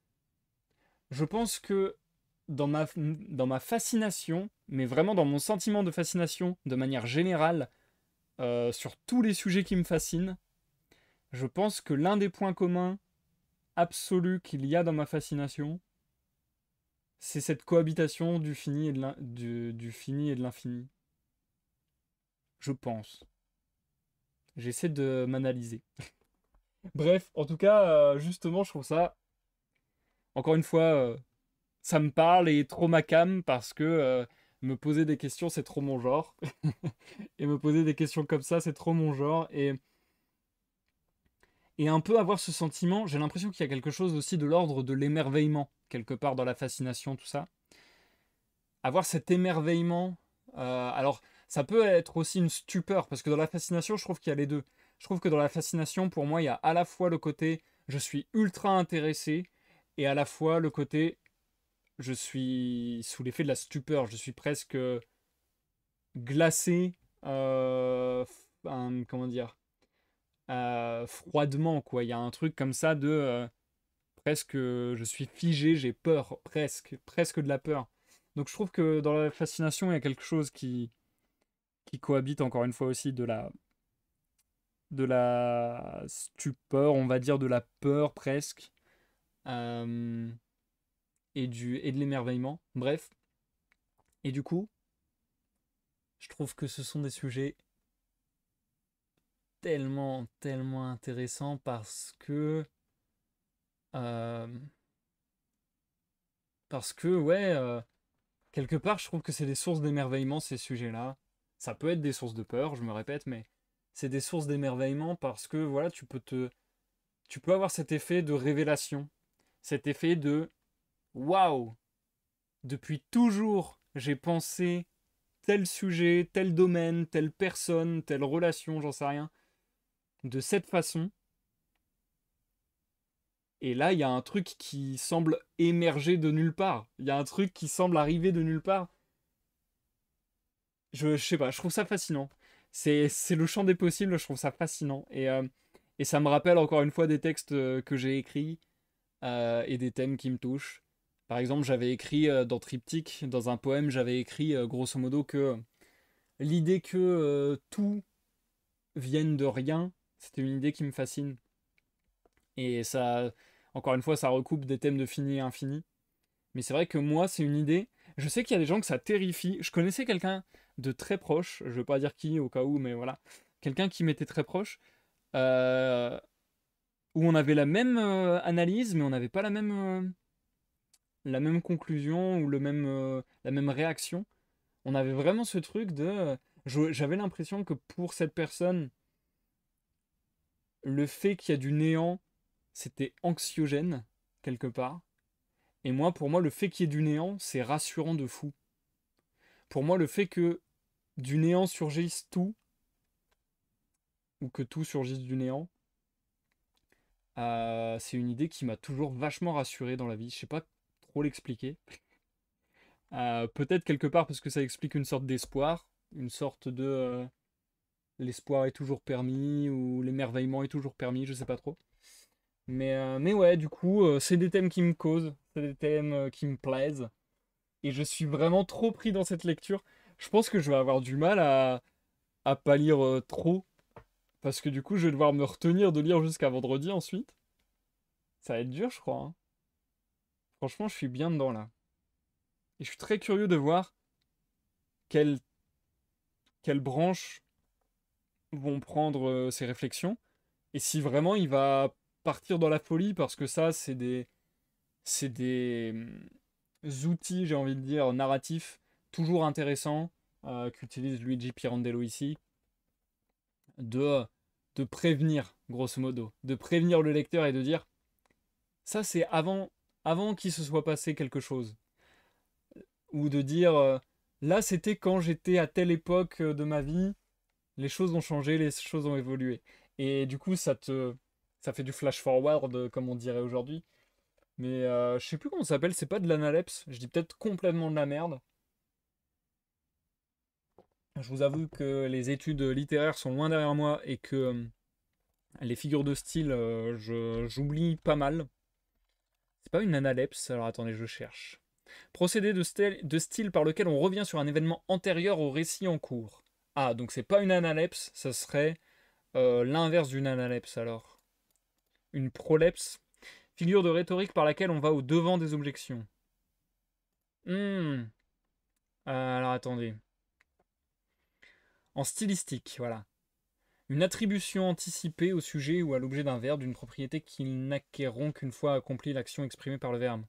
je pense que dans ma, dans ma fascination, mais vraiment dans mon sentiment de fascination de manière générale, euh, sur tous les sujets qui me fascinent, je pense que l'un des points communs absolus qu'il y a dans ma fascination, c'est cette cohabitation du fini et de l'infini. Je pense. J'essaie de m'analyser. Bref, en tout cas, euh, justement, je trouve ça encore une fois, euh, ça me parle et trop ma cam parce que euh, me poser des questions, c'est trop mon genre. et me poser des questions comme ça, c'est trop mon genre. Et, et un peu avoir ce sentiment, j'ai l'impression qu'il y a quelque chose aussi de l'ordre de l'émerveillement, quelque part dans la fascination, tout ça. Avoir cet émerveillement, euh, alors ça peut être aussi une stupeur, parce que dans la fascination, je trouve qu'il y a les deux. Je trouve que dans la fascination, pour moi, il y a à la fois le côté je suis ultra intéressé, et à la fois le côté je suis sous l'effet de la stupeur, je suis presque glacé, euh, comment dire, euh, froidement quoi. Il y a un truc comme ça de euh, presque, je suis figé, j'ai peur, presque, presque de la peur. Donc je trouve que dans la fascination il y a quelque chose qui qui cohabite encore une fois aussi de la de la stupeur, on va dire de la peur presque, euh, et, du, et de l'émerveillement, bref. Et du coup, je trouve que ce sont des sujets tellement, tellement intéressants parce que... Euh, parce que, ouais, euh, quelque part, je trouve que c'est des sources d'émerveillement, ces sujets-là. Ça peut être des sources de peur, je me répète, mais c'est des sources d'émerveillement parce que, voilà, tu peux te... Tu peux avoir cet effet de révélation cet effet de waouh, depuis toujours j'ai pensé tel sujet, tel domaine, telle personne, telle relation, j'en sais rien, de cette façon. Et là, il y a un truc qui semble émerger de nulle part. Il y a un truc qui semble arriver de nulle part. Je, je sais pas, je trouve ça fascinant. C'est, c'est le champ des possibles, je trouve ça fascinant. Et, euh, et ça me rappelle encore une fois des textes euh, que j'ai écrits euh, et des thèmes qui me touchent. Par exemple, j'avais écrit euh, dans Triptyque, dans un poème, j'avais écrit euh, grosso modo que l'idée que tout vienne de rien, c'était une idée qui me fascine. Et ça, encore une fois, ça recoupe des thèmes de fini et infini. Mais c'est vrai que moi, c'est une idée. Je sais qu'il y a des gens que ça terrifie. Je connaissais quelqu'un de très proche, je ne veux pas dire qui au cas où, mais voilà. Quelqu'un qui m'était très proche. Euh, où on avait la même euh, analyse, mais on n'avait pas la même, euh, la même conclusion ou le même, euh, la même réaction. On avait vraiment ce truc de... J'avais l'impression que pour cette personne, le fait qu'il y a du néant, c'était anxiogène, quelque part. Et moi, pour moi, le fait qu'il y ait du néant, c'est rassurant de fou. Pour moi, le fait que du néant surgisse tout, ou que tout surgisse du néant, euh, c'est une idée qui m'a toujours vachement rassuré dans la vie. Je sais pas trop l'expliquer. Euh, peut-être quelque part parce que ça explique une sorte d'espoir, une sorte de euh, l'espoir est toujours permis ou l'émerveillement est toujours permis, je sais pas trop. Mais, mais ouais, du coup, c'est des thèmes qui me causent, c'est des thèmes qui me plaisent. Et je suis vraiment trop pris dans cette lecture. Je pense que je vais avoir du mal à, à pas lire trop parce que du coup, je vais devoir me retenir de lire jusqu'à vendredi ensuite. Ça va être dur, je crois. Hein. Franchement, je suis bien dedans là. Et je suis très curieux de voir quelles branches vont prendre euh, ces réflexions. Et si vraiment il va partir dans la folie, parce que ça, c'est des, des hmm, outils, j'ai envie de dire, narratifs, toujours intéressants, euh, qu'utilise Luigi Pirandello ici, de de prévenir, grosso modo, de prévenir le lecteur et de dire ça c'est avant, avant qu'il se soit passé quelque chose. Ou de dire euh, là c'était quand j'étais à telle époque euh, de ma vie, les choses ont changé, les choses ont évolué. Et du coup ça te ça fait du flash forward euh, comme on dirait aujourd'hui. Mais je sais plus comment ça s'appelle, c'est pas de l'analepse, je dis peut-être complètement de la merde. Je vous avoue que les études littéraires sont loin derrière moi et que euh, les figures de style, euh, j'oublie pas mal. C'est pas une analepse, alors attendez, je cherche. Procédé de, style, par lequel on revient sur un événement antérieur au récit en cours. Ah, donc c'est pas une analepse, ça serait euh, l'inverse d'une analepse alors. Une prolepse. Figure de rhétorique par laquelle on va au devant des objections. Hmm. Alors attendez en stylistique, voilà. Une attribution anticipée au sujet ou à l'objet d'un verbe d'une propriété qu'ils n'acquerront qu'une fois accomplie l'action exprimée par le verbe.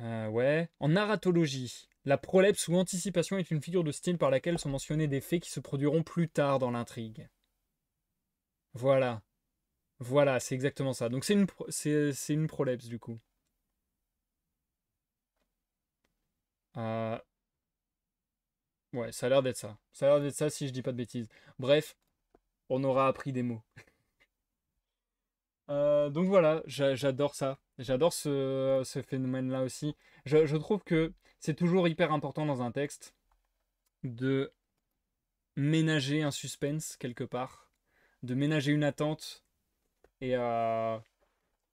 Euh, ouais. En narratologie, la prolepse ou anticipation est une figure de style par laquelle sont mentionnés des faits qui se produiront plus tard dans l'intrigue. Voilà. Voilà, c'est exactement ça. Donc c'est une, c'est une, prolepse du coup. Euh, Ouais, ça a l'air d'être ça. Ça a l'air d'être ça si je dis pas de bêtises. Bref, on aura appris des mots. Euh, donc voilà, j'adore ça. J'adore ce, phénomène-là aussi. Je, trouve que c'est toujours hyper important dans un texte de ménager un suspense quelque part, de ménager une attente. Et, euh,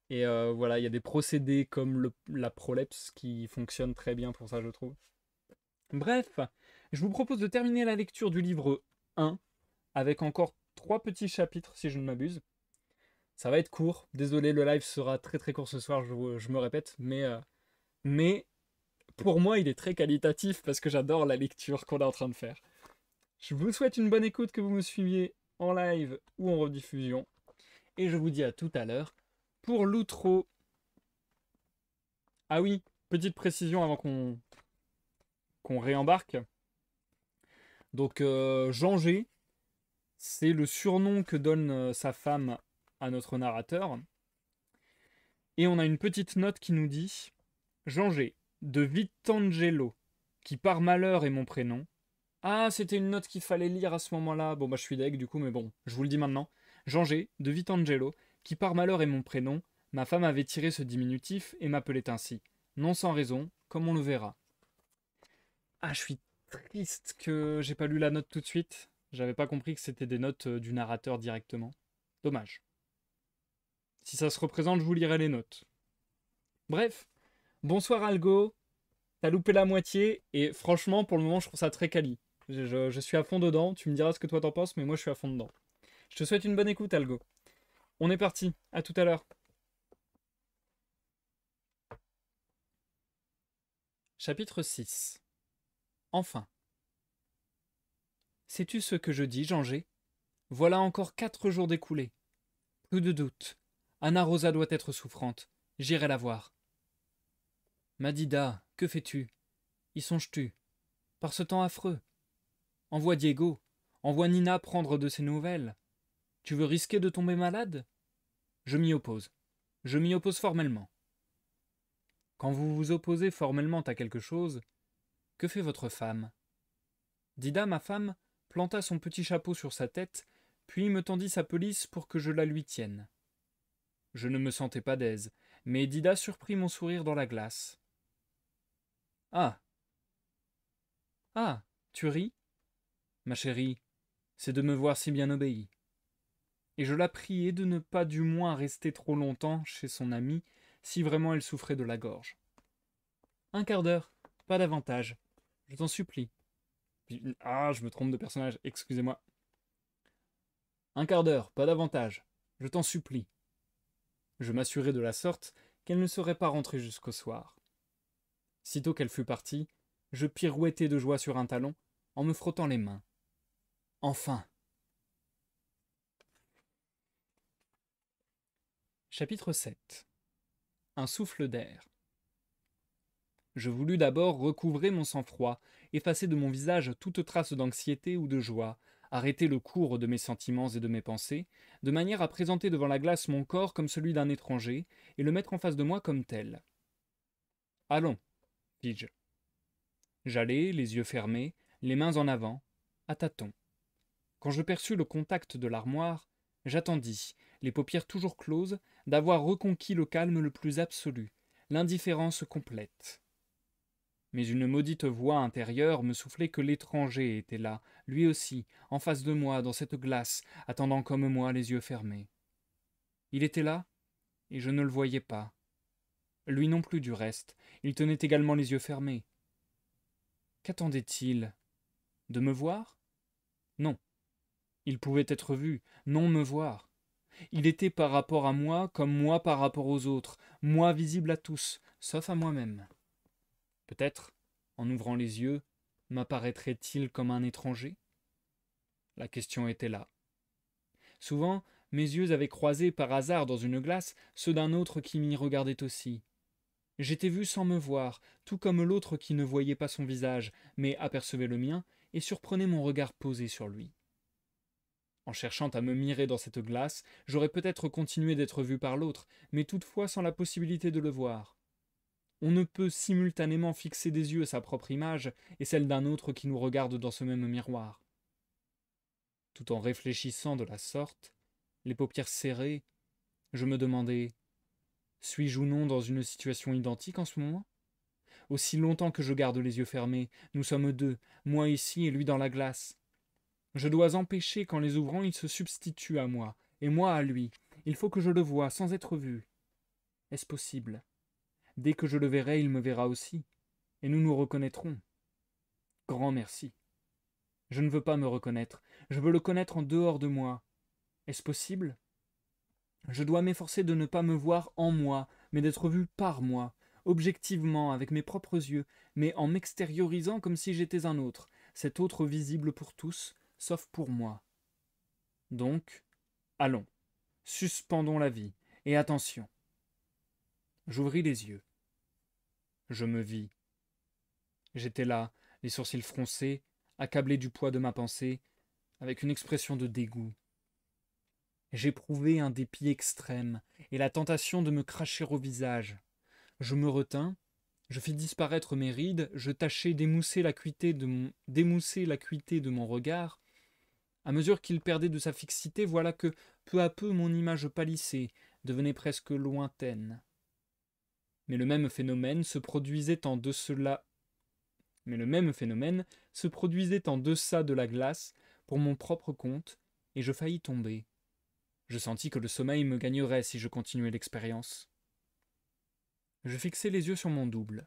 et euh, voilà, il y a des procédés comme la prolepse qui fonctionnent très bien pour ça, je trouve. Bref, je vous propose de terminer la lecture du livre 1 avec encore trois petits chapitres, si je ne m'abuse. Ça va être court. Désolé, le live sera très très court ce soir, je, me répète, mais, euh, mais pour moi, il est très qualitatif parce que j'adore la lecture qu'on est en train de faire. Je vous souhaite une bonne écoute, que vous me suiviez en live ou en rediffusion. Et je vous dis à tout à l'heure pour l'outro. Ah oui, petite précision avant qu'on qu'on réembarque. Donc euh, Jean G, c'est le surnom que donne euh, sa femme à notre narrateur. Et on a une petite note qui nous dit Jean G, de Vitangelo, qui par malheur est mon prénom. Ah, c'était une note qu'il fallait lire à ce moment-là. Bon, bah, je suis deg du coup, mais bon, je vous le dis maintenant. Jean G, de Vitangelo, qui par malheur est mon prénom, ma femme avait tiré ce diminutif et m'appelait ainsi. Non sans raison, comme on le verra. Ah, je suis triste que j'ai pas lu la note tout de suite. J'avais pas compris que c'était des notes euh, du narrateur directement. Dommage. Si ça se représente, je vous lirai les notes. Bref, bonsoir Algo. T'as loupé la moitié et franchement, pour le moment, je trouve ça très quali. Je, suis à fond dedans. Tu me diras ce que toi t'en penses, mais moi, je suis à fond dedans. Je te souhaite une bonne écoute, Algo. On est parti. À tout à l'heure. Chapitre 6 enfin. Sais-tu ce que je dis, Jean-Gé Voilà encore quatre jours d'écoulés. Plus de doute. Anna Rosa doit être souffrante. J'irai la voir. Madida, que fais-tu Y songes-tu Par ce temps affreux Envoie Diego, envoie Nina prendre de ses nouvelles. Tu veux risquer de tomber malade Je m'y oppose. Je m'y oppose formellement. Quand vous vous opposez formellement à quelque chose, que fait votre femme Dida, ma femme, planta son petit chapeau sur sa tête, puis me tendit sa pelisse pour que je la lui tienne. Je ne me sentais pas d'aise, mais Dida surprit mon sourire dans la glace. Ah Ah Tu ris Ma chérie, c'est de me voir si bien obéie. Et je la priai de ne pas du moins rester trop longtemps chez son amie, si vraiment elle souffrait de la gorge. Un quart d'heure, pas davantage, je t'en supplie. ah, je me trompe de personnage, excusez-moi. Un quart d'heure, pas davantage. Je t'en supplie. Je m'assurai de la sorte qu'elle ne serait pas rentrée jusqu'au soir. Sitôt qu'elle fut partie, je pirouettai de joie sur un talon en me frottant les mains. Enfin Chapitre 7 Un souffle d'air. Je voulus d'abord recouvrer mon sang-froid, effacer de mon visage toute trace d'anxiété ou de joie, arrêter le cours de mes sentiments et de mes pensées, de manière à présenter devant la glace mon corps comme celui d'un étranger, et le mettre en face de moi comme tel. Allons, » je J'allais, les yeux fermés, les mains en avant, à tâtons. Quand je perçus le contact de l'armoire, j'attendis, les paupières toujours closes, d'avoir reconquis le calme le plus absolu, l'indifférence complète. Mais une maudite voix intérieure me soufflait que l'étranger était là, lui aussi, en face de moi, dans cette glace, attendant comme moi les yeux fermés. Il était là, et je ne le voyais pas. Lui non plus du reste, il tenait également les yeux fermés. Qu'attendait-il De me voir Non. Il pouvait être vu, non me voir. Il était par rapport à moi comme moi par rapport aux autres, moi visible à tous, sauf à moi-même. Peut-être, en ouvrant les yeux, m'apparaîtrait-il comme un étranger La question était là. Souvent, mes yeux avaient croisé par hasard dans une glace ceux d'un autre qui m'y regardait aussi. J'étais vu sans me voir, tout comme l'autre qui ne voyait pas son visage, mais apercevait le mien et surprenait mon regard posé sur lui. En cherchant à me mirer dans cette glace, j'aurais peut-être continué d'être vu par l'autre, mais toutefois sans la possibilité de le voir on ne peut simultanément fixer des yeux sa propre image et celle d'un autre qui nous regarde dans ce même miroir. Tout en réfléchissant de la sorte, les paupières serrées, je me demandais suis-je ou non dans une situation identique en ce moment Aussi longtemps que je garde les yeux fermés, nous sommes deux, moi ici et lui dans la glace. Je dois empêcher qu'en les ouvrant il se substitue à moi, et moi à lui. Il faut que je le voie sans être vu. Est-ce possible Dès que je le verrai, il me verra aussi, et nous nous reconnaîtrons. Grand merci. Je ne veux pas me reconnaître, je veux le connaître en dehors de moi. Est-ce possible Je dois m'efforcer de ne pas me voir en moi, mais d'être vu par moi, objectivement, avec mes propres yeux, mais en m'extériorisant comme si j'étais un autre, cet autre visible pour tous, sauf pour moi. Donc, allons, suspendons la vie, et attention, J'ouvris les yeux. Je me vis. J'étais là, les sourcils froncés, accablé du poids de ma pensée, avec une expression de dégoût. J'éprouvai un dépit extrême et la tentation de me cracher au visage. Je me retins, je fis disparaître mes rides, je tâchai d'émousser l'acuité de mon, d'émousser l'acuité de mon regard. À mesure qu'il perdait de sa fixité, voilà que, peu à peu, mon image pâlissait, devenait presque lointaine mais le même phénomène se produisait en mais le même phénomène se produisait en deçà de la glace, pour mon propre compte, et je faillis tomber. Je sentis que le sommeil me gagnerait si je continuais l'expérience. Je fixai les yeux sur mon double.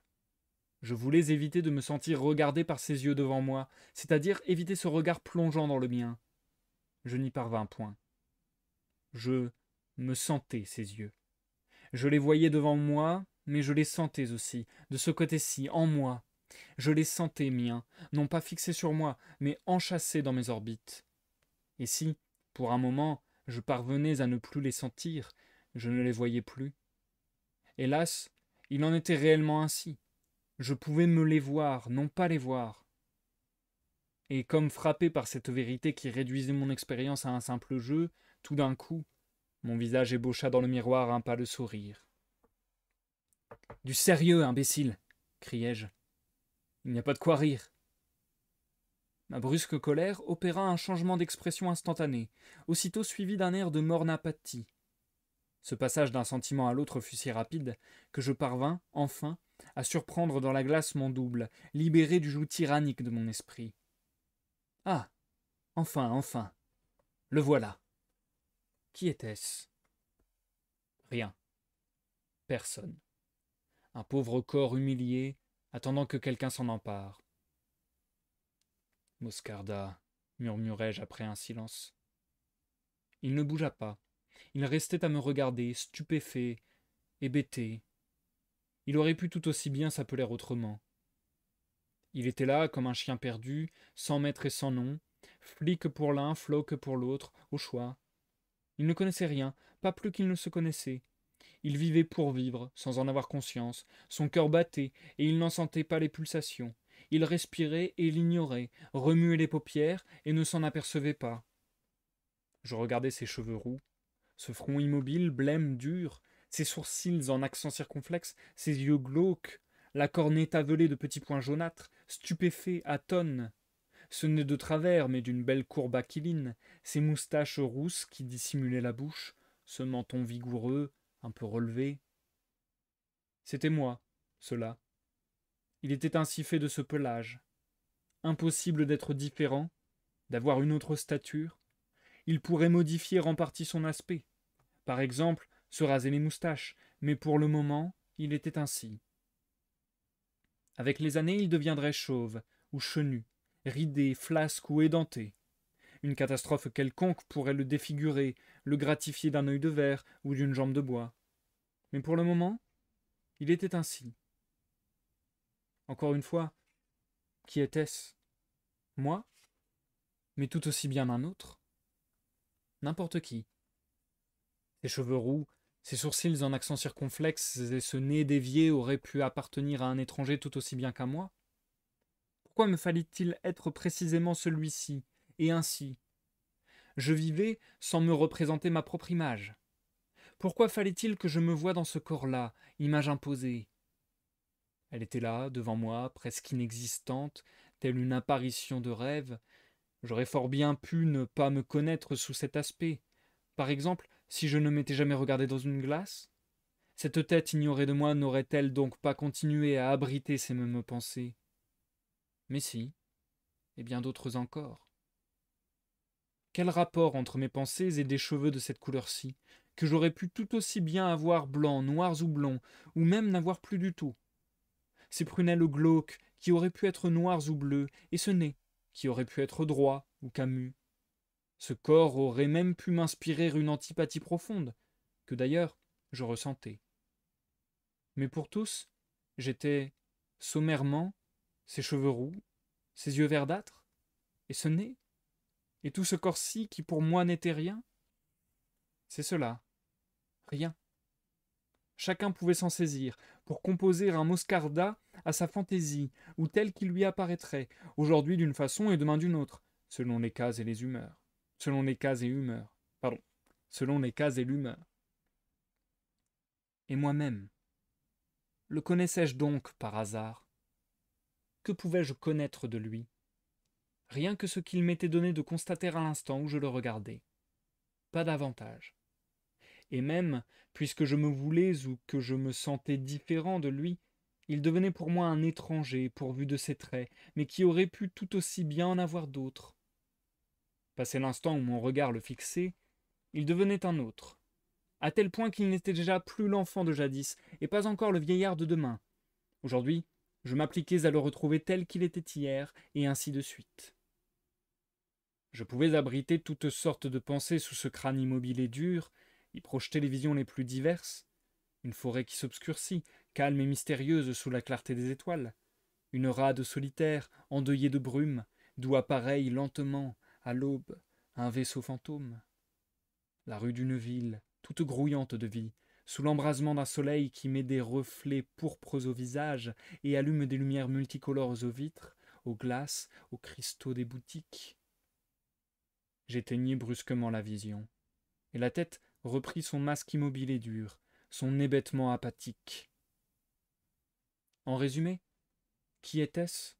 Je voulais éviter de me sentir regardé par ses yeux devant moi, c'est-à-dire éviter ce regard plongeant dans le mien. Je n'y parvins point. Je me sentais ses yeux. Je les voyais devant moi, mais je les sentais aussi, de ce côté-ci, en moi. Je les sentais miens, non pas fixés sur moi, mais enchâssés dans mes orbites. Et si, pour un moment, je parvenais à ne plus les sentir, je ne les voyais plus. Hélas, il en était réellement ainsi. Je pouvais me les voir, non pas les voir. Et comme frappé par cette vérité qui réduisait mon expérience à un simple jeu, tout d'un coup, mon visage ébaucha dans le miroir un pas de sourire. Du sérieux, imbécile criai-je. Il n'y a pas de quoi rire. Ma brusque colère opéra un changement d'expression instantané, aussitôt suivi d'un air de morne apathie. Ce passage d'un sentiment à l'autre fut si rapide que je parvins, enfin, à surprendre dans la glace mon double, libéré du joug tyrannique de mon esprit. Ah Enfin, enfin Le voilà Qui était-ce Rien. Personne un pauvre corps humilié, attendant que quelqu'un s'en empare. Moscarda, murmurai-je après un silence. Il ne bougea pas. Il restait à me regarder, stupéfait, hébété. Il aurait pu tout aussi bien s'appeler autrement. Il était là comme un chien perdu, sans maître et sans nom, flic pour l'un, floc pour l'autre, au choix. Il ne connaissait rien, pas plus qu'il ne se connaissait, il vivait pour vivre, sans en avoir conscience. Son cœur battait, et il n'en sentait pas les pulsations. Il respirait et l'ignorait, remuait les paupières et ne s'en apercevait pas. Je regardais ses cheveux roux, ce front immobile, blême, dur, ses sourcils en accent circonflexe, ses yeux glauques, la cornée tavelée de petits points jaunâtres, stupéfait, atone. Ce nez de travers, mais d'une belle courbe aquiline, ses moustaches rousses qui dissimulaient la bouche, ce menton vigoureux, un peu relevé. C'était moi, cela. Il était ainsi fait de ce pelage. Impossible d'être différent, d'avoir une autre stature. Il pourrait modifier en partie son aspect. Par exemple, se raser les moustaches, mais pour le moment, il était ainsi. Avec les années, il deviendrait chauve, ou chenu, ridé, flasque ou édenté. Une catastrophe quelconque pourrait le défigurer, le gratifier d'un œil de verre ou d'une jambe de bois. Mais pour le moment, il était ainsi. Encore une fois, qui était-ce Moi Mais tout aussi bien un autre N'importe qui. Ses cheveux roux, ses sourcils en accent circonflexe et ce nez dévié auraient pu appartenir à un étranger tout aussi bien qu'à moi. Pourquoi me fallait-il être précisément celui-ci, et ainsi Je vivais sans me représenter ma propre image. Pourquoi fallait-il que je me voie dans ce corps-là, image imposée Elle était là, devant moi, presque inexistante, telle une apparition de rêve. J'aurais fort bien pu ne pas me connaître sous cet aspect. Par exemple, si je ne m'étais jamais regardé dans une glace Cette tête ignorée de moi n'aurait-elle donc pas continué à abriter ces mêmes pensées Mais si, et bien d'autres encore. Quel rapport entre mes pensées et des cheveux de cette couleur-ci que j'aurais pu tout aussi bien avoir blancs, noirs ou blonds, ou même n'avoir plus du tout. Ces prunelles glauques qui auraient pu être noires ou bleues, et ce nez qui aurait pu être droit ou camus. Ce corps aurait même pu m'inspirer une antipathie profonde, que d'ailleurs je ressentais. Mais pour tous, j'étais sommairement ces cheveux roux, ces yeux verdâtres, et ce nez, et tout ce corps-ci qui pour moi n'était rien. C'est cela, Rien. Chacun pouvait s'en saisir, pour composer un moscarda à sa fantaisie, ou tel qu'il lui apparaîtrait, aujourd'hui d'une façon et demain d'une autre, selon les cases et les humeurs. Selon les cases et humeurs. Pardon. Selon les cases et l'humeur. Et moi-même. Le connaissais-je donc par hasard Que pouvais-je connaître de lui Rien que ce qu'il m'était donné de constater à l'instant où je le regardais. Pas davantage et même, puisque je me voulais ou que je me sentais différent de lui, il devenait pour moi un étranger pourvu de ses traits, mais qui aurait pu tout aussi bien en avoir d'autres. Passé l'instant où mon regard le fixait, il devenait un autre, à tel point qu'il n'était déjà plus l'enfant de jadis, et pas encore le vieillard de demain. Aujourd'hui, je m'appliquais à le retrouver tel qu'il était hier, et ainsi de suite. Je pouvais abriter toutes sortes de pensées sous ce crâne immobile et dur, y projetait les visions les plus diverses. Une forêt qui s'obscurcit, calme et mystérieuse sous la clarté des étoiles. Une rade solitaire, endeuillée de brume, d'où appareille lentement, à l'aube, un vaisseau fantôme. La rue d'une ville, toute grouillante de vie, sous l'embrasement d'un soleil qui met des reflets pourpres au visage et allume des lumières multicolores aux vitres, aux glaces, aux cristaux des boutiques. J'éteignis brusquement la vision, et la tête reprit son masque immobile et dur, son hébétement apathique. En résumé, qui était-ce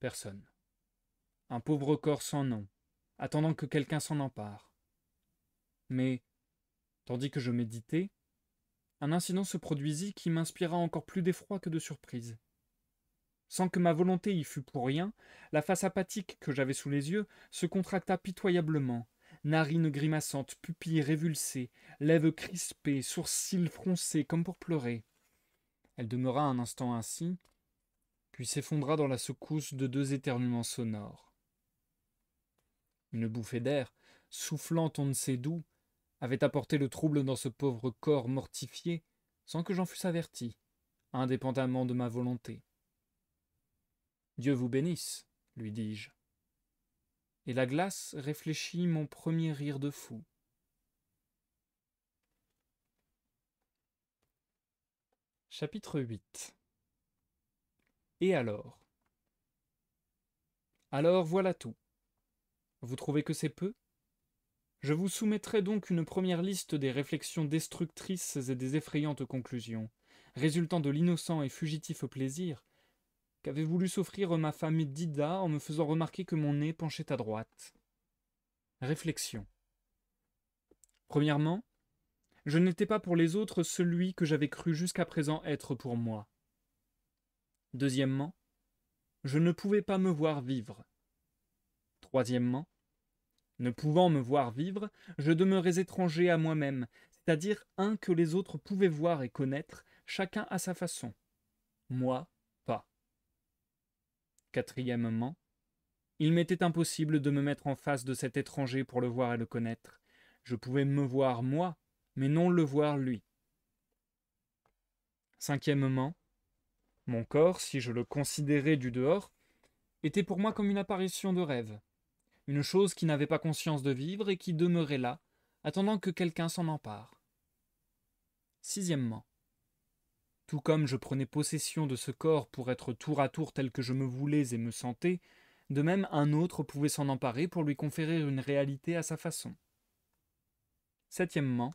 Personne. Un pauvre corps sans nom, attendant que quelqu'un s'en empare. Mais, tandis que je méditais, un incident se produisit qui m'inspira encore plus d'effroi que de surprise. Sans que ma volonté y fût pour rien, la face apathique que j'avais sous les yeux se contracta pitoyablement, narines grimaçantes, pupilles révulsées, lèvres crispées, sourcils froncés comme pour pleurer. Elle demeura un instant ainsi, puis s'effondra dans la secousse de deux éternuements sonores. Une bouffée d'air, soufflant on ne sait d'où, avait apporté le trouble dans ce pauvre corps mortifié, sans que j'en fusse averti, indépendamment de ma volonté. Dieu vous bénisse, lui dis-je et la glace réfléchit mon premier rire de fou. Chapitre 8 Et alors Alors voilà tout. Vous trouvez que c'est peu Je vous soumettrai donc une première liste des réflexions destructrices et des effrayantes conclusions, résultant de l'innocent et fugitif plaisir qu'avait voulu s'offrir ma femme Dida en me faisant remarquer que mon nez penchait à droite. Réflexion. Premièrement, je n'étais pas pour les autres celui que j'avais cru jusqu'à présent être pour moi. Deuxièmement, je ne pouvais pas me voir vivre. Troisièmement, ne pouvant me voir vivre, je demeurais étranger à moi-même, c'est-à-dire un que les autres pouvaient voir et connaître, chacun à sa façon. Moi, Quatrièmement, il m'était impossible de me mettre en face de cet étranger pour le voir et le connaître. Je pouvais me voir moi, mais non le voir lui. Cinquièmement, mon corps, si je le considérais du dehors, était pour moi comme une apparition de rêve, une chose qui n'avait pas conscience de vivre et qui demeurait là, attendant que quelqu'un s'en empare. Sixièmement, tout comme je prenais possession de ce corps pour être tour à tour tel que je me voulais et me sentais, de même un autre pouvait s'en emparer pour lui conférer une réalité à sa façon. Septièmement,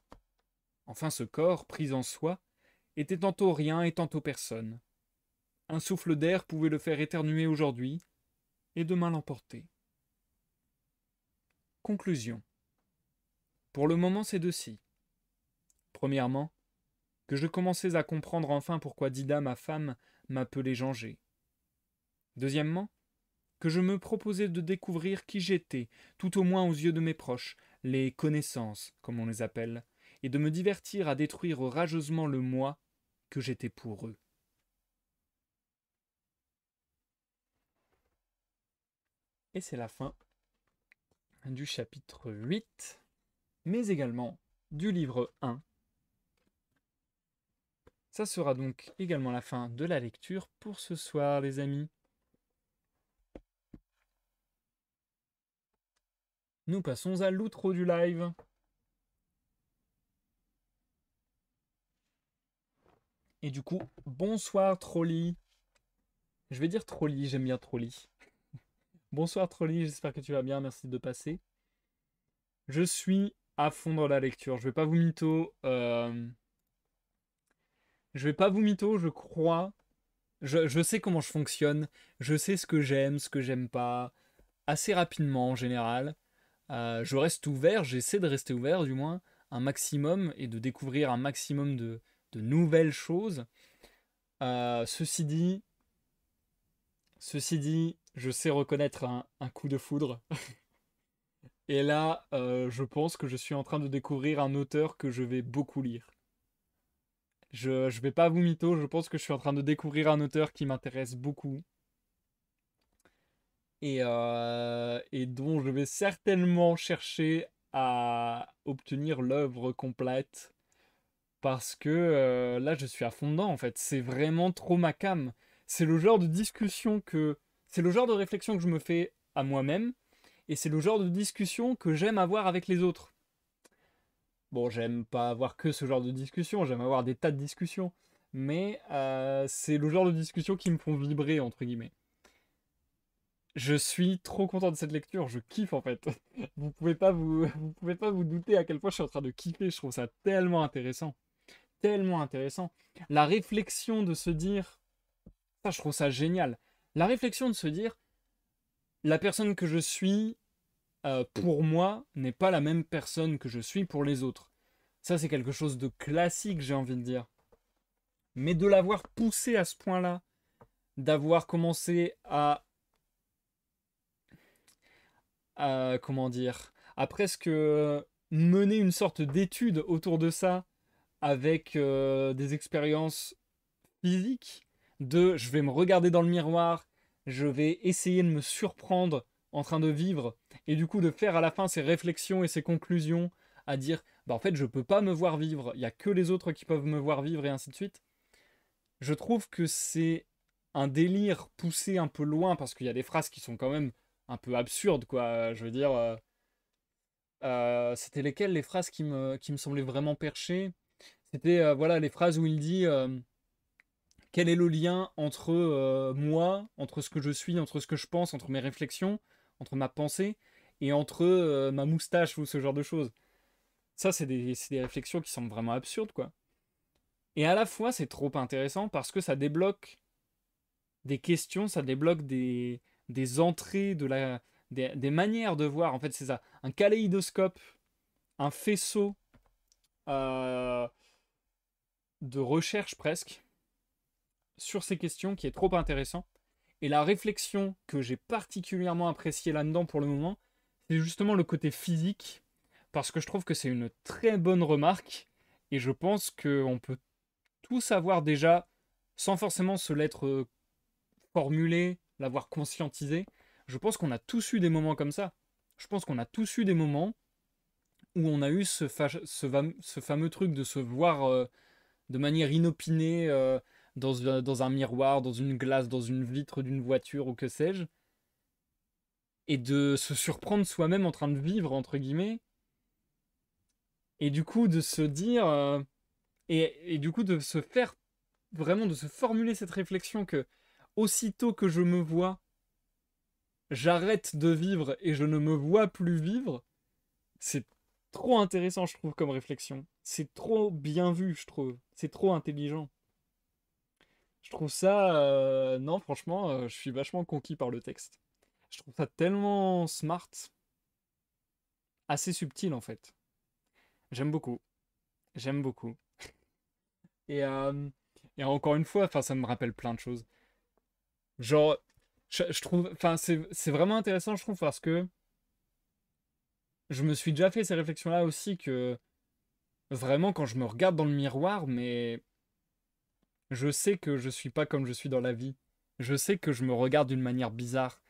enfin ce corps, pris en soi, était tantôt rien et tantôt personne. Un souffle d'air pouvait le faire éternuer aujourd'hui, et demain l'emporter. Conclusion. Pour le moment, c'est de ci. Premièrement, que je commençais à comprendre enfin pourquoi Dida, ma femme, m'appelait Janger. Deuxièmement, que je me proposais de découvrir qui j'étais, tout au moins aux yeux de mes proches, les connaissances, comme on les appelle, et de me divertir à détruire rageusement le moi que j'étais pour eux. Et c'est la fin du chapitre 8, mais également du livre 1 ça sera donc également la fin de la lecture pour ce soir, les amis. Nous passons à l'outro du live. Et du coup, bonsoir Trolly. Je vais dire Trolly, j'aime bien Trolly. bonsoir Trolly, j'espère que tu vas bien, merci de passer. Je suis à fond dans la lecture, je vais pas vous mytho. Euh, je vais pas vous mytho, je crois. Je, sais comment je fonctionne. Je sais ce que j'aime, ce que j'aime pas. Assez rapidement en général. Euh, je reste ouvert, j'essaie de rester ouvert du moins un maximum et de découvrir un maximum de, nouvelles choses. Euh, ceci dit, ceci dit, je sais reconnaître un, coup de foudre. et là, euh, je pense que je suis en train de découvrir un auteur que je vais beaucoup lire. Je ne vais pas vous mytho, je pense que je suis en train de découvrir un auteur qui m'intéresse beaucoup. Et, euh, dont je vais certainement chercher à obtenir l'œuvre complète. Parce que euh, là, je suis à fond dedans, en fait. C'est vraiment trop ma cam. C'est le genre de discussion que. C'est le genre de réflexion que je me fais à moi-même. Et c'est le genre de discussion que j'aime avoir avec les autres. Bon, j'aime pas avoir que ce genre de discussion, j'aime avoir des tas de discussions. Mais euh, c'est le genre de discussion qui me font vibrer, entre guillemets. Je suis trop content de cette lecture, je kiffe en fait. Vous pouvez pas vous, vous pouvez pas vous douter à quel point je suis en train de kiffer, je trouve ça tellement intéressant. Tellement intéressant. La réflexion de se dire, ça je trouve ça génial. La réflexion de se dire, la personne que je suis, euh, pour moi, n'est pas la même personne que je suis pour les autres. Ça, c'est quelque chose de classique, j'ai envie de dire. Mais de l'avoir poussé à ce point-là, d'avoir commencé à, Comment dire À presque mener une sorte d'étude autour de ça, avec euh, des expériences physiques, de je vais me regarder dans le miroir, je vais essayer de me surprendre en train de vivre, et du coup de faire à la fin ses réflexions et ses conclusions, à dire bah en fait je peux pas me voir vivre, il y a que les autres qui peuvent me voir vivre et ainsi de suite. Je trouve que c'est un délire poussé un peu loin parce qu'il y a des phrases qui sont quand même un peu absurdes quoi. Je veux dire, euh, euh, c'était lesquelles les phrases qui me qui semblaient vraiment perchées. C'était euh, voilà les phrases où il dit quel est le lien entre moi, entre ce que je suis, entre ce que je pense, entre mes réflexions entre ma pensée et entre euh, ma moustache ou ce genre de choses. Ça, c'est des, réflexions qui semblent vraiment absurdes, quoi. Et à la fois, c'est trop intéressant parce que ça débloque des questions, ça débloque des, entrées, de la, des, manières de voir. En fait, c'est ça. Un kaléidoscope, un faisceau euh, de recherche presque sur ces questions qui est trop intéressant. Et la réflexion que j'ai particulièrement appréciée là-dedans pour le moment, c'est justement le côté physique, parce que je trouve que c'est une très bonne remarque, et je pense qu'on peut tout savoir déjà, sans forcément se l'être euh, formulé, l'avoir conscientisé. Je pense qu'on a tous eu des moments comme ça. Je pense qu'on a tous eu des moments où on a eu ce, fameux truc de se voir euh, de manière inopinée. Euh, euh, dans, un miroir, dans une glace, dans une vitre d'une voiture ou que sais-je. Et de se surprendre soi-même en train de vivre, entre guillemets. Et du coup, de se dire. Euh, et, du coup, de se faire. Vraiment, de se formuler cette réflexion que aussitôt que je me vois, j'arrête de vivre et je ne me vois plus vivre. C'est trop intéressant, je trouve, comme réflexion. C'est trop bien vu, je trouve. C'est trop intelligent. Je trouve ça. Euh, non, franchement, euh, je suis vachement conquis par le texte. Je trouve ça tellement smart. Assez subtil, en fait. J'aime beaucoup. J'aime beaucoup. Euh, et, encore une fois, ça me rappelle plein de choses. Genre, je, trouve. Enfin, c'est vraiment intéressant, je trouve, parce que. Je me suis déjà fait ces réflexions-là aussi que. Vraiment, quand je me regarde dans le miroir, mais je sais que je suis pas comme je suis dans la vie. Je sais que je me regarde d'une manière bizarre.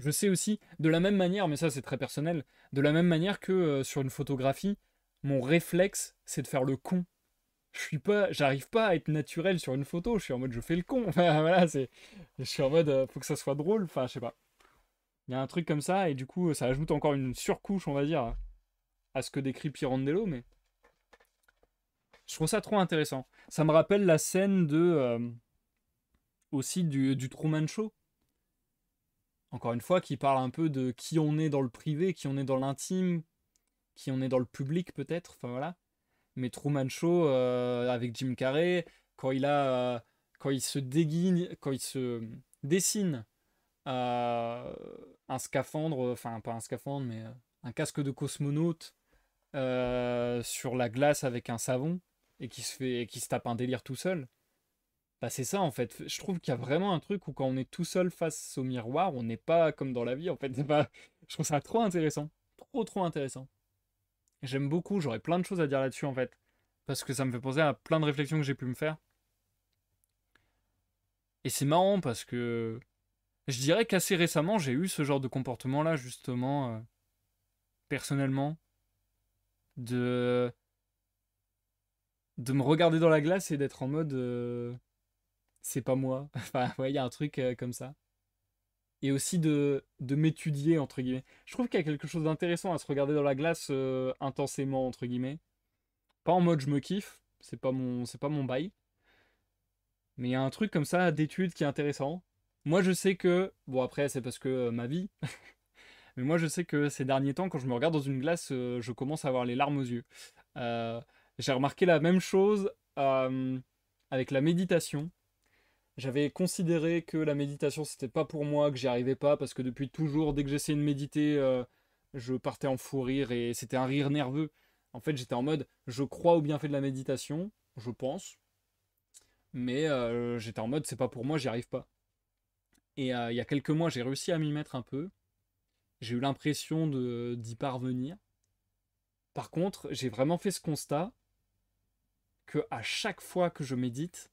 Je sais aussi, de la même manière, mais ça c'est très personnel, de la même manière que euh, sur une photographie, mon réflexe c'est de faire le con. Je suis pas, j'arrive pas à être naturel sur une photo. Je suis en mode je fais le con. voilà, c'est, je suis en mode euh, faut que ça soit drôle. Enfin, je sais pas. Il y a un truc comme ça et du coup ça ajoute encore une surcouche, on va dire, à ce que décrit Pirandello, mais. Je trouve ça trop intéressant. Ça me rappelle la scène de. Euh, aussi du, du Truman Show. Encore une fois, qui parle un peu de qui on est dans le privé, qui on est dans l'intime, qui on est dans le public peut-être. Enfin voilà. Mais Truman Show euh, avec Jim Carrey, quand il a. Euh, quand il se déguine, quand il se dessine un scaphandre, enfin pas un scaphandre, mais un casque de cosmonaute sur la glace avec un savon et qui se fait et qui se tape un délire tout seul. Bah c'est ça en fait. Je trouve qu'il y a vraiment un truc où quand on est tout seul face au miroir, on n'est pas comme dans la vie en fait. Pas... Je trouve ça trop intéressant, trop trop intéressant. J'aime beaucoup. J'aurais plein de choses à dire là-dessus en fait, parce que ça me fait poser à plein de réflexions que j'ai pu me faire. Et c'est marrant parce que je dirais qu'assez récemment j'ai eu ce genre de comportement là justement euh, personnellement de de me regarder dans la glace et d'être en mode euh, c'est pas moi. Enfin, ouais, il y a un truc euh, comme ça. Et aussi de, de m'étudier, entre guillemets. Je trouve qu'il y a quelque chose d'intéressant à se regarder dans la glace euh, intensément, entre guillemets. Pas en mode je me kiffe, c'est pas mon, c'est pas mon bail. Mais il y a un truc comme ça d'étude qui est intéressant. Moi, je sais que, bon, après, c'est parce que ma vie. mais moi, je sais que ces derniers temps, quand je me regarde dans une glace, je commence à avoir les larmes aux yeux. Euh, j'ai remarqué la même chose euh, avec la méditation. J'avais considéré que la méditation c'était pas pour moi, que j'y arrivais pas, parce que depuis toujours, dès que j'essayais de méditer, euh, je partais en fou rire et c'était un rire nerveux. En fait, j'étais en mode, je crois au bienfait de la méditation, je pense, mais euh, j'étais en mode, c'est pas pour moi, j'y arrive pas. Et il y a quelques mois, j'ai réussi à m'y mettre un peu. J'ai eu l'impression d'y parvenir. Par contre, j'ai vraiment fait ce constat que à chaque fois que je médite,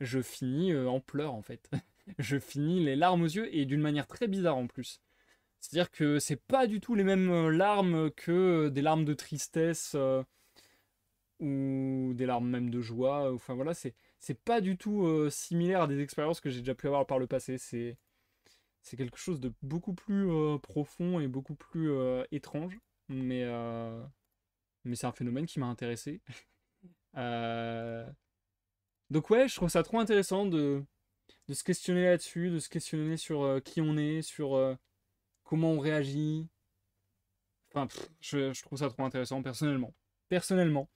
je finis euh, en pleurs en fait. je finis les larmes aux yeux et d'une manière très bizarre en plus. C'est-à-dire que c'est pas du tout les mêmes euh, larmes que euh, des larmes de tristesse ou des larmes même de joie. Enfin voilà, c'est c'est pas du tout similaire à des expériences que j'ai déjà pu avoir par le passé. C'est c'est quelque chose de beaucoup plus profond et beaucoup plus étrange. Mais mais c'est un phénomène qui m'a intéressé. Euh, donc ouais, je trouve ça trop intéressant de, se questionner là-dessus, de se questionner sur euh, qui on est, sur euh, comment on réagit. Enfin, je, trouve ça trop intéressant personnellement. Personnellement.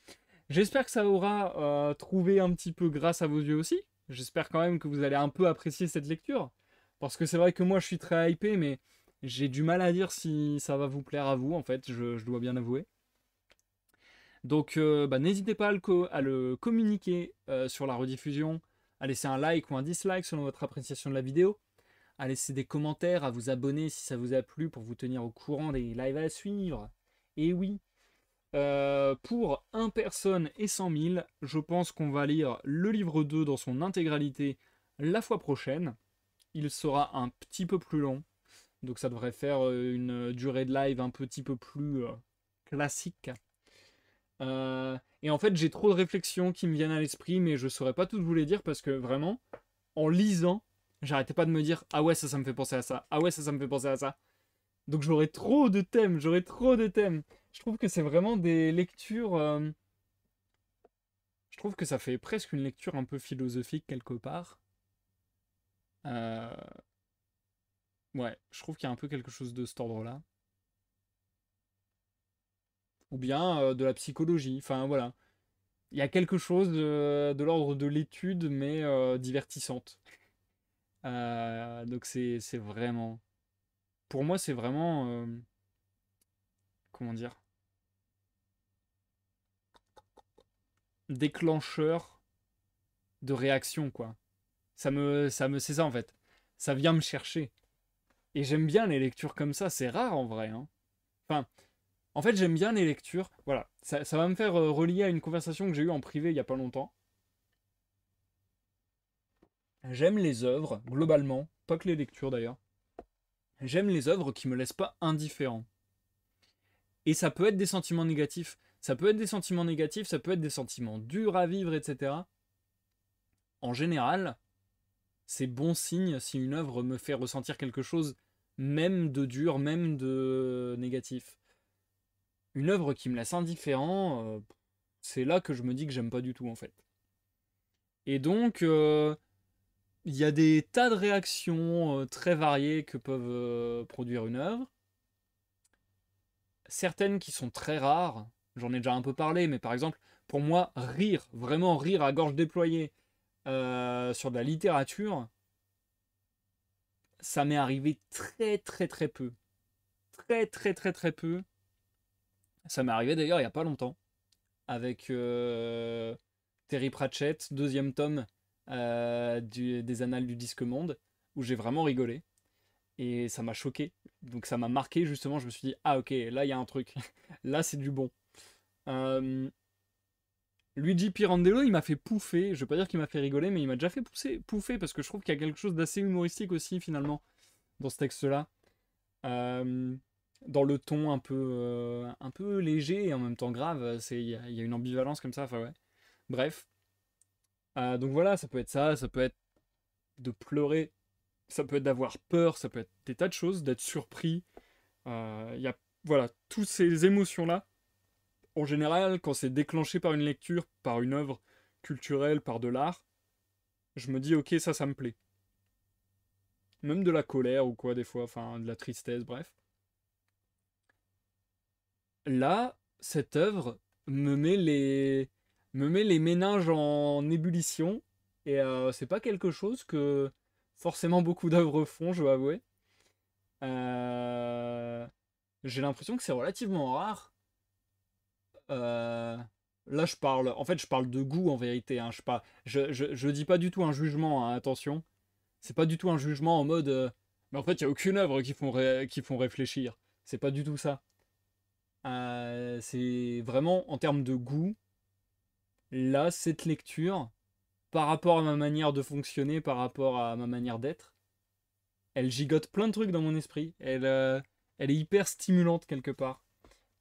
J'espère que ça aura trouvé un petit peu grâce à vos yeux aussi. J'espère quand même que vous allez un peu apprécier cette lecture. Parce que c'est vrai que moi je suis très hypé, mais j'ai du mal à dire si ça va vous plaire à vous, en fait, je dois bien avouer. Donc euh, bah, n'hésitez pas à le, communiquer euh, sur la rediffusion, à laisser un like ou un dislike selon votre appréciation de la vidéo, à laisser des commentaires, à vous abonner si ça vous a plu pour vous tenir au courant des lives à suivre. Et oui, euh, pour 1 personne et 100 000, je pense qu'on va lire le livre 2 dans son intégralité la fois prochaine. Il sera un petit peu plus long, donc ça devrait faire une durée de live un petit peu plus classique. Euh, et en fait, j'ai trop de réflexions qui me viennent à l'esprit, mais je saurais pas toutes vous les dire parce que vraiment, en lisant, j'arrêtais pas de me dire Ah ouais, ça, ça me fait penser à ça. Ah ouais, ça, ça me fait penser à ça. Donc j'aurais trop de thèmes, j'aurais trop de thèmes. Je trouve que c'est vraiment des lectures. Euh, je trouve que ça fait presque une lecture un peu philosophique quelque part. Euh, ouais, je trouve qu'il y a un peu quelque chose de cet ordre-là ou bien euh, de la psychologie. Enfin voilà, il y a quelque chose de, de l'ordre de l'étude, mais euh, divertissante. Euh, donc c'est vraiment, pour moi c'est vraiment, comment dire, déclencheur de réaction quoi. Ça me, ça me, c'est ça en fait. Ça vient me chercher. Et j'aime bien les lectures comme ça, c'est rare en vrai. Hein. Enfin, en fait, j'aime bien les lectures. Voilà, ça, va me faire euh, relier à une conversation que j'ai eue en privé il n'y a pas longtemps. J'aime les œuvres, globalement, pas que les lectures d'ailleurs. J'aime les œuvres qui me laissent pas indifférent. Et ça peut être des sentiments négatifs. Ça peut être des sentiments négatifs, ça peut être des sentiments durs à vivre, etc. En général, c'est bon signe si une œuvre me fait ressentir quelque chose, même de dur, même de négatif une œuvre qui me laisse indifférent, euh, c'est là que je me dis que j'aime pas du tout en fait. Et donc, euh, il y a des tas de réactions euh, très variées que peuvent produire une œuvre. Certaines qui sont très rares, j'en ai déjà un peu parlé, mais par exemple, pour moi, rire, vraiment rire à gorge déployée sur de la littérature, ça m'est arrivé très très très peu. Très très très très peu. Ça m'est arrivé d'ailleurs il n'y a pas longtemps, avec euh, Terry Pratchett, deuxième tome euh, des Annales du Disque Monde, où j'ai vraiment rigolé. Et ça m'a choqué. Donc ça m'a marqué justement, je me suis dit, ah ok, là il y a un truc. là c'est du bon. Euh, Luigi Pirandello, il m'a fait pouffer. Je veux pas dire qu'il m'a fait rigoler, mais il m'a déjà fait pousser, pouffer parce que je trouve qu'il y a quelque chose d'assez humoristique aussi finalement dans ce texte-là. Euh, dans le ton un peu, euh, un peu léger et en même temps grave. Il y, a une ambivalence comme ça. Enfin, ouais. Bref. Euh, donc voilà, ça peut être ça, ça peut être de pleurer, ça peut être d'avoir peur, ça peut être des tas de choses, d'être surpris. Euh, il y a, voilà, toutes ces émotions-là, en général, quand c'est déclenché par une lecture, par une œuvre culturelle, par de l'art, je me dis, ok, ça, ça me plaît. Même de la colère ou quoi, des fois, enfin, de la tristesse, bref là, cette œuvre me met les, me met les méninges en ébullition. Et euh, c'est pas quelque chose que forcément beaucoup d'œuvres font, je dois avouer. Euh, j'ai l'impression que c'est relativement rare. Euh, là, je parle. En fait, je parle de goût en vérité. Hein. je, pas, je, dis pas du tout un jugement, hein, attention. C'est pas du tout un jugement en mode. mais en fait, il n'y a aucune œuvre qui font, qui font réfléchir. C'est pas du tout ça. Euh, c'est vraiment en termes de goût, là, cette lecture, par rapport à ma manière de fonctionner, par rapport à ma manière d'être, elle gigote plein de trucs dans mon esprit. Elle, euh, elle est hyper stimulante quelque part.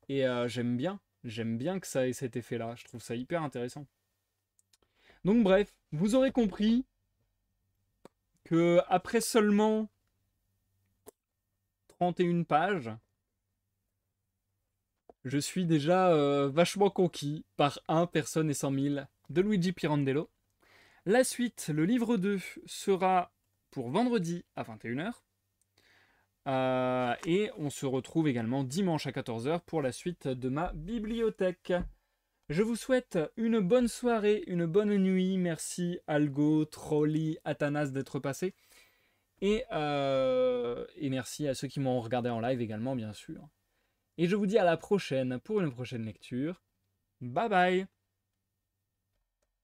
Et euh, j'aime bien, j'aime bien que ça ait cet effet-là. Je trouve ça hyper intéressant. Donc bref, vous aurez compris que après seulement 31 pages, je suis déjà euh, vachement conquis par un personne et 100 000 de Luigi Pirandello. La suite, le livre 2, sera pour vendredi à 21h. Euh, et on se retrouve également dimanche à 14h pour la suite de ma bibliothèque. Je vous souhaite une bonne soirée, une bonne nuit. Merci Algo, Trolli, Athanas d'être passé. Et, euh, et merci à ceux qui m'ont regardé en live également, bien sûr. Et je vous dis à la prochaine pour une prochaine lecture. Bye bye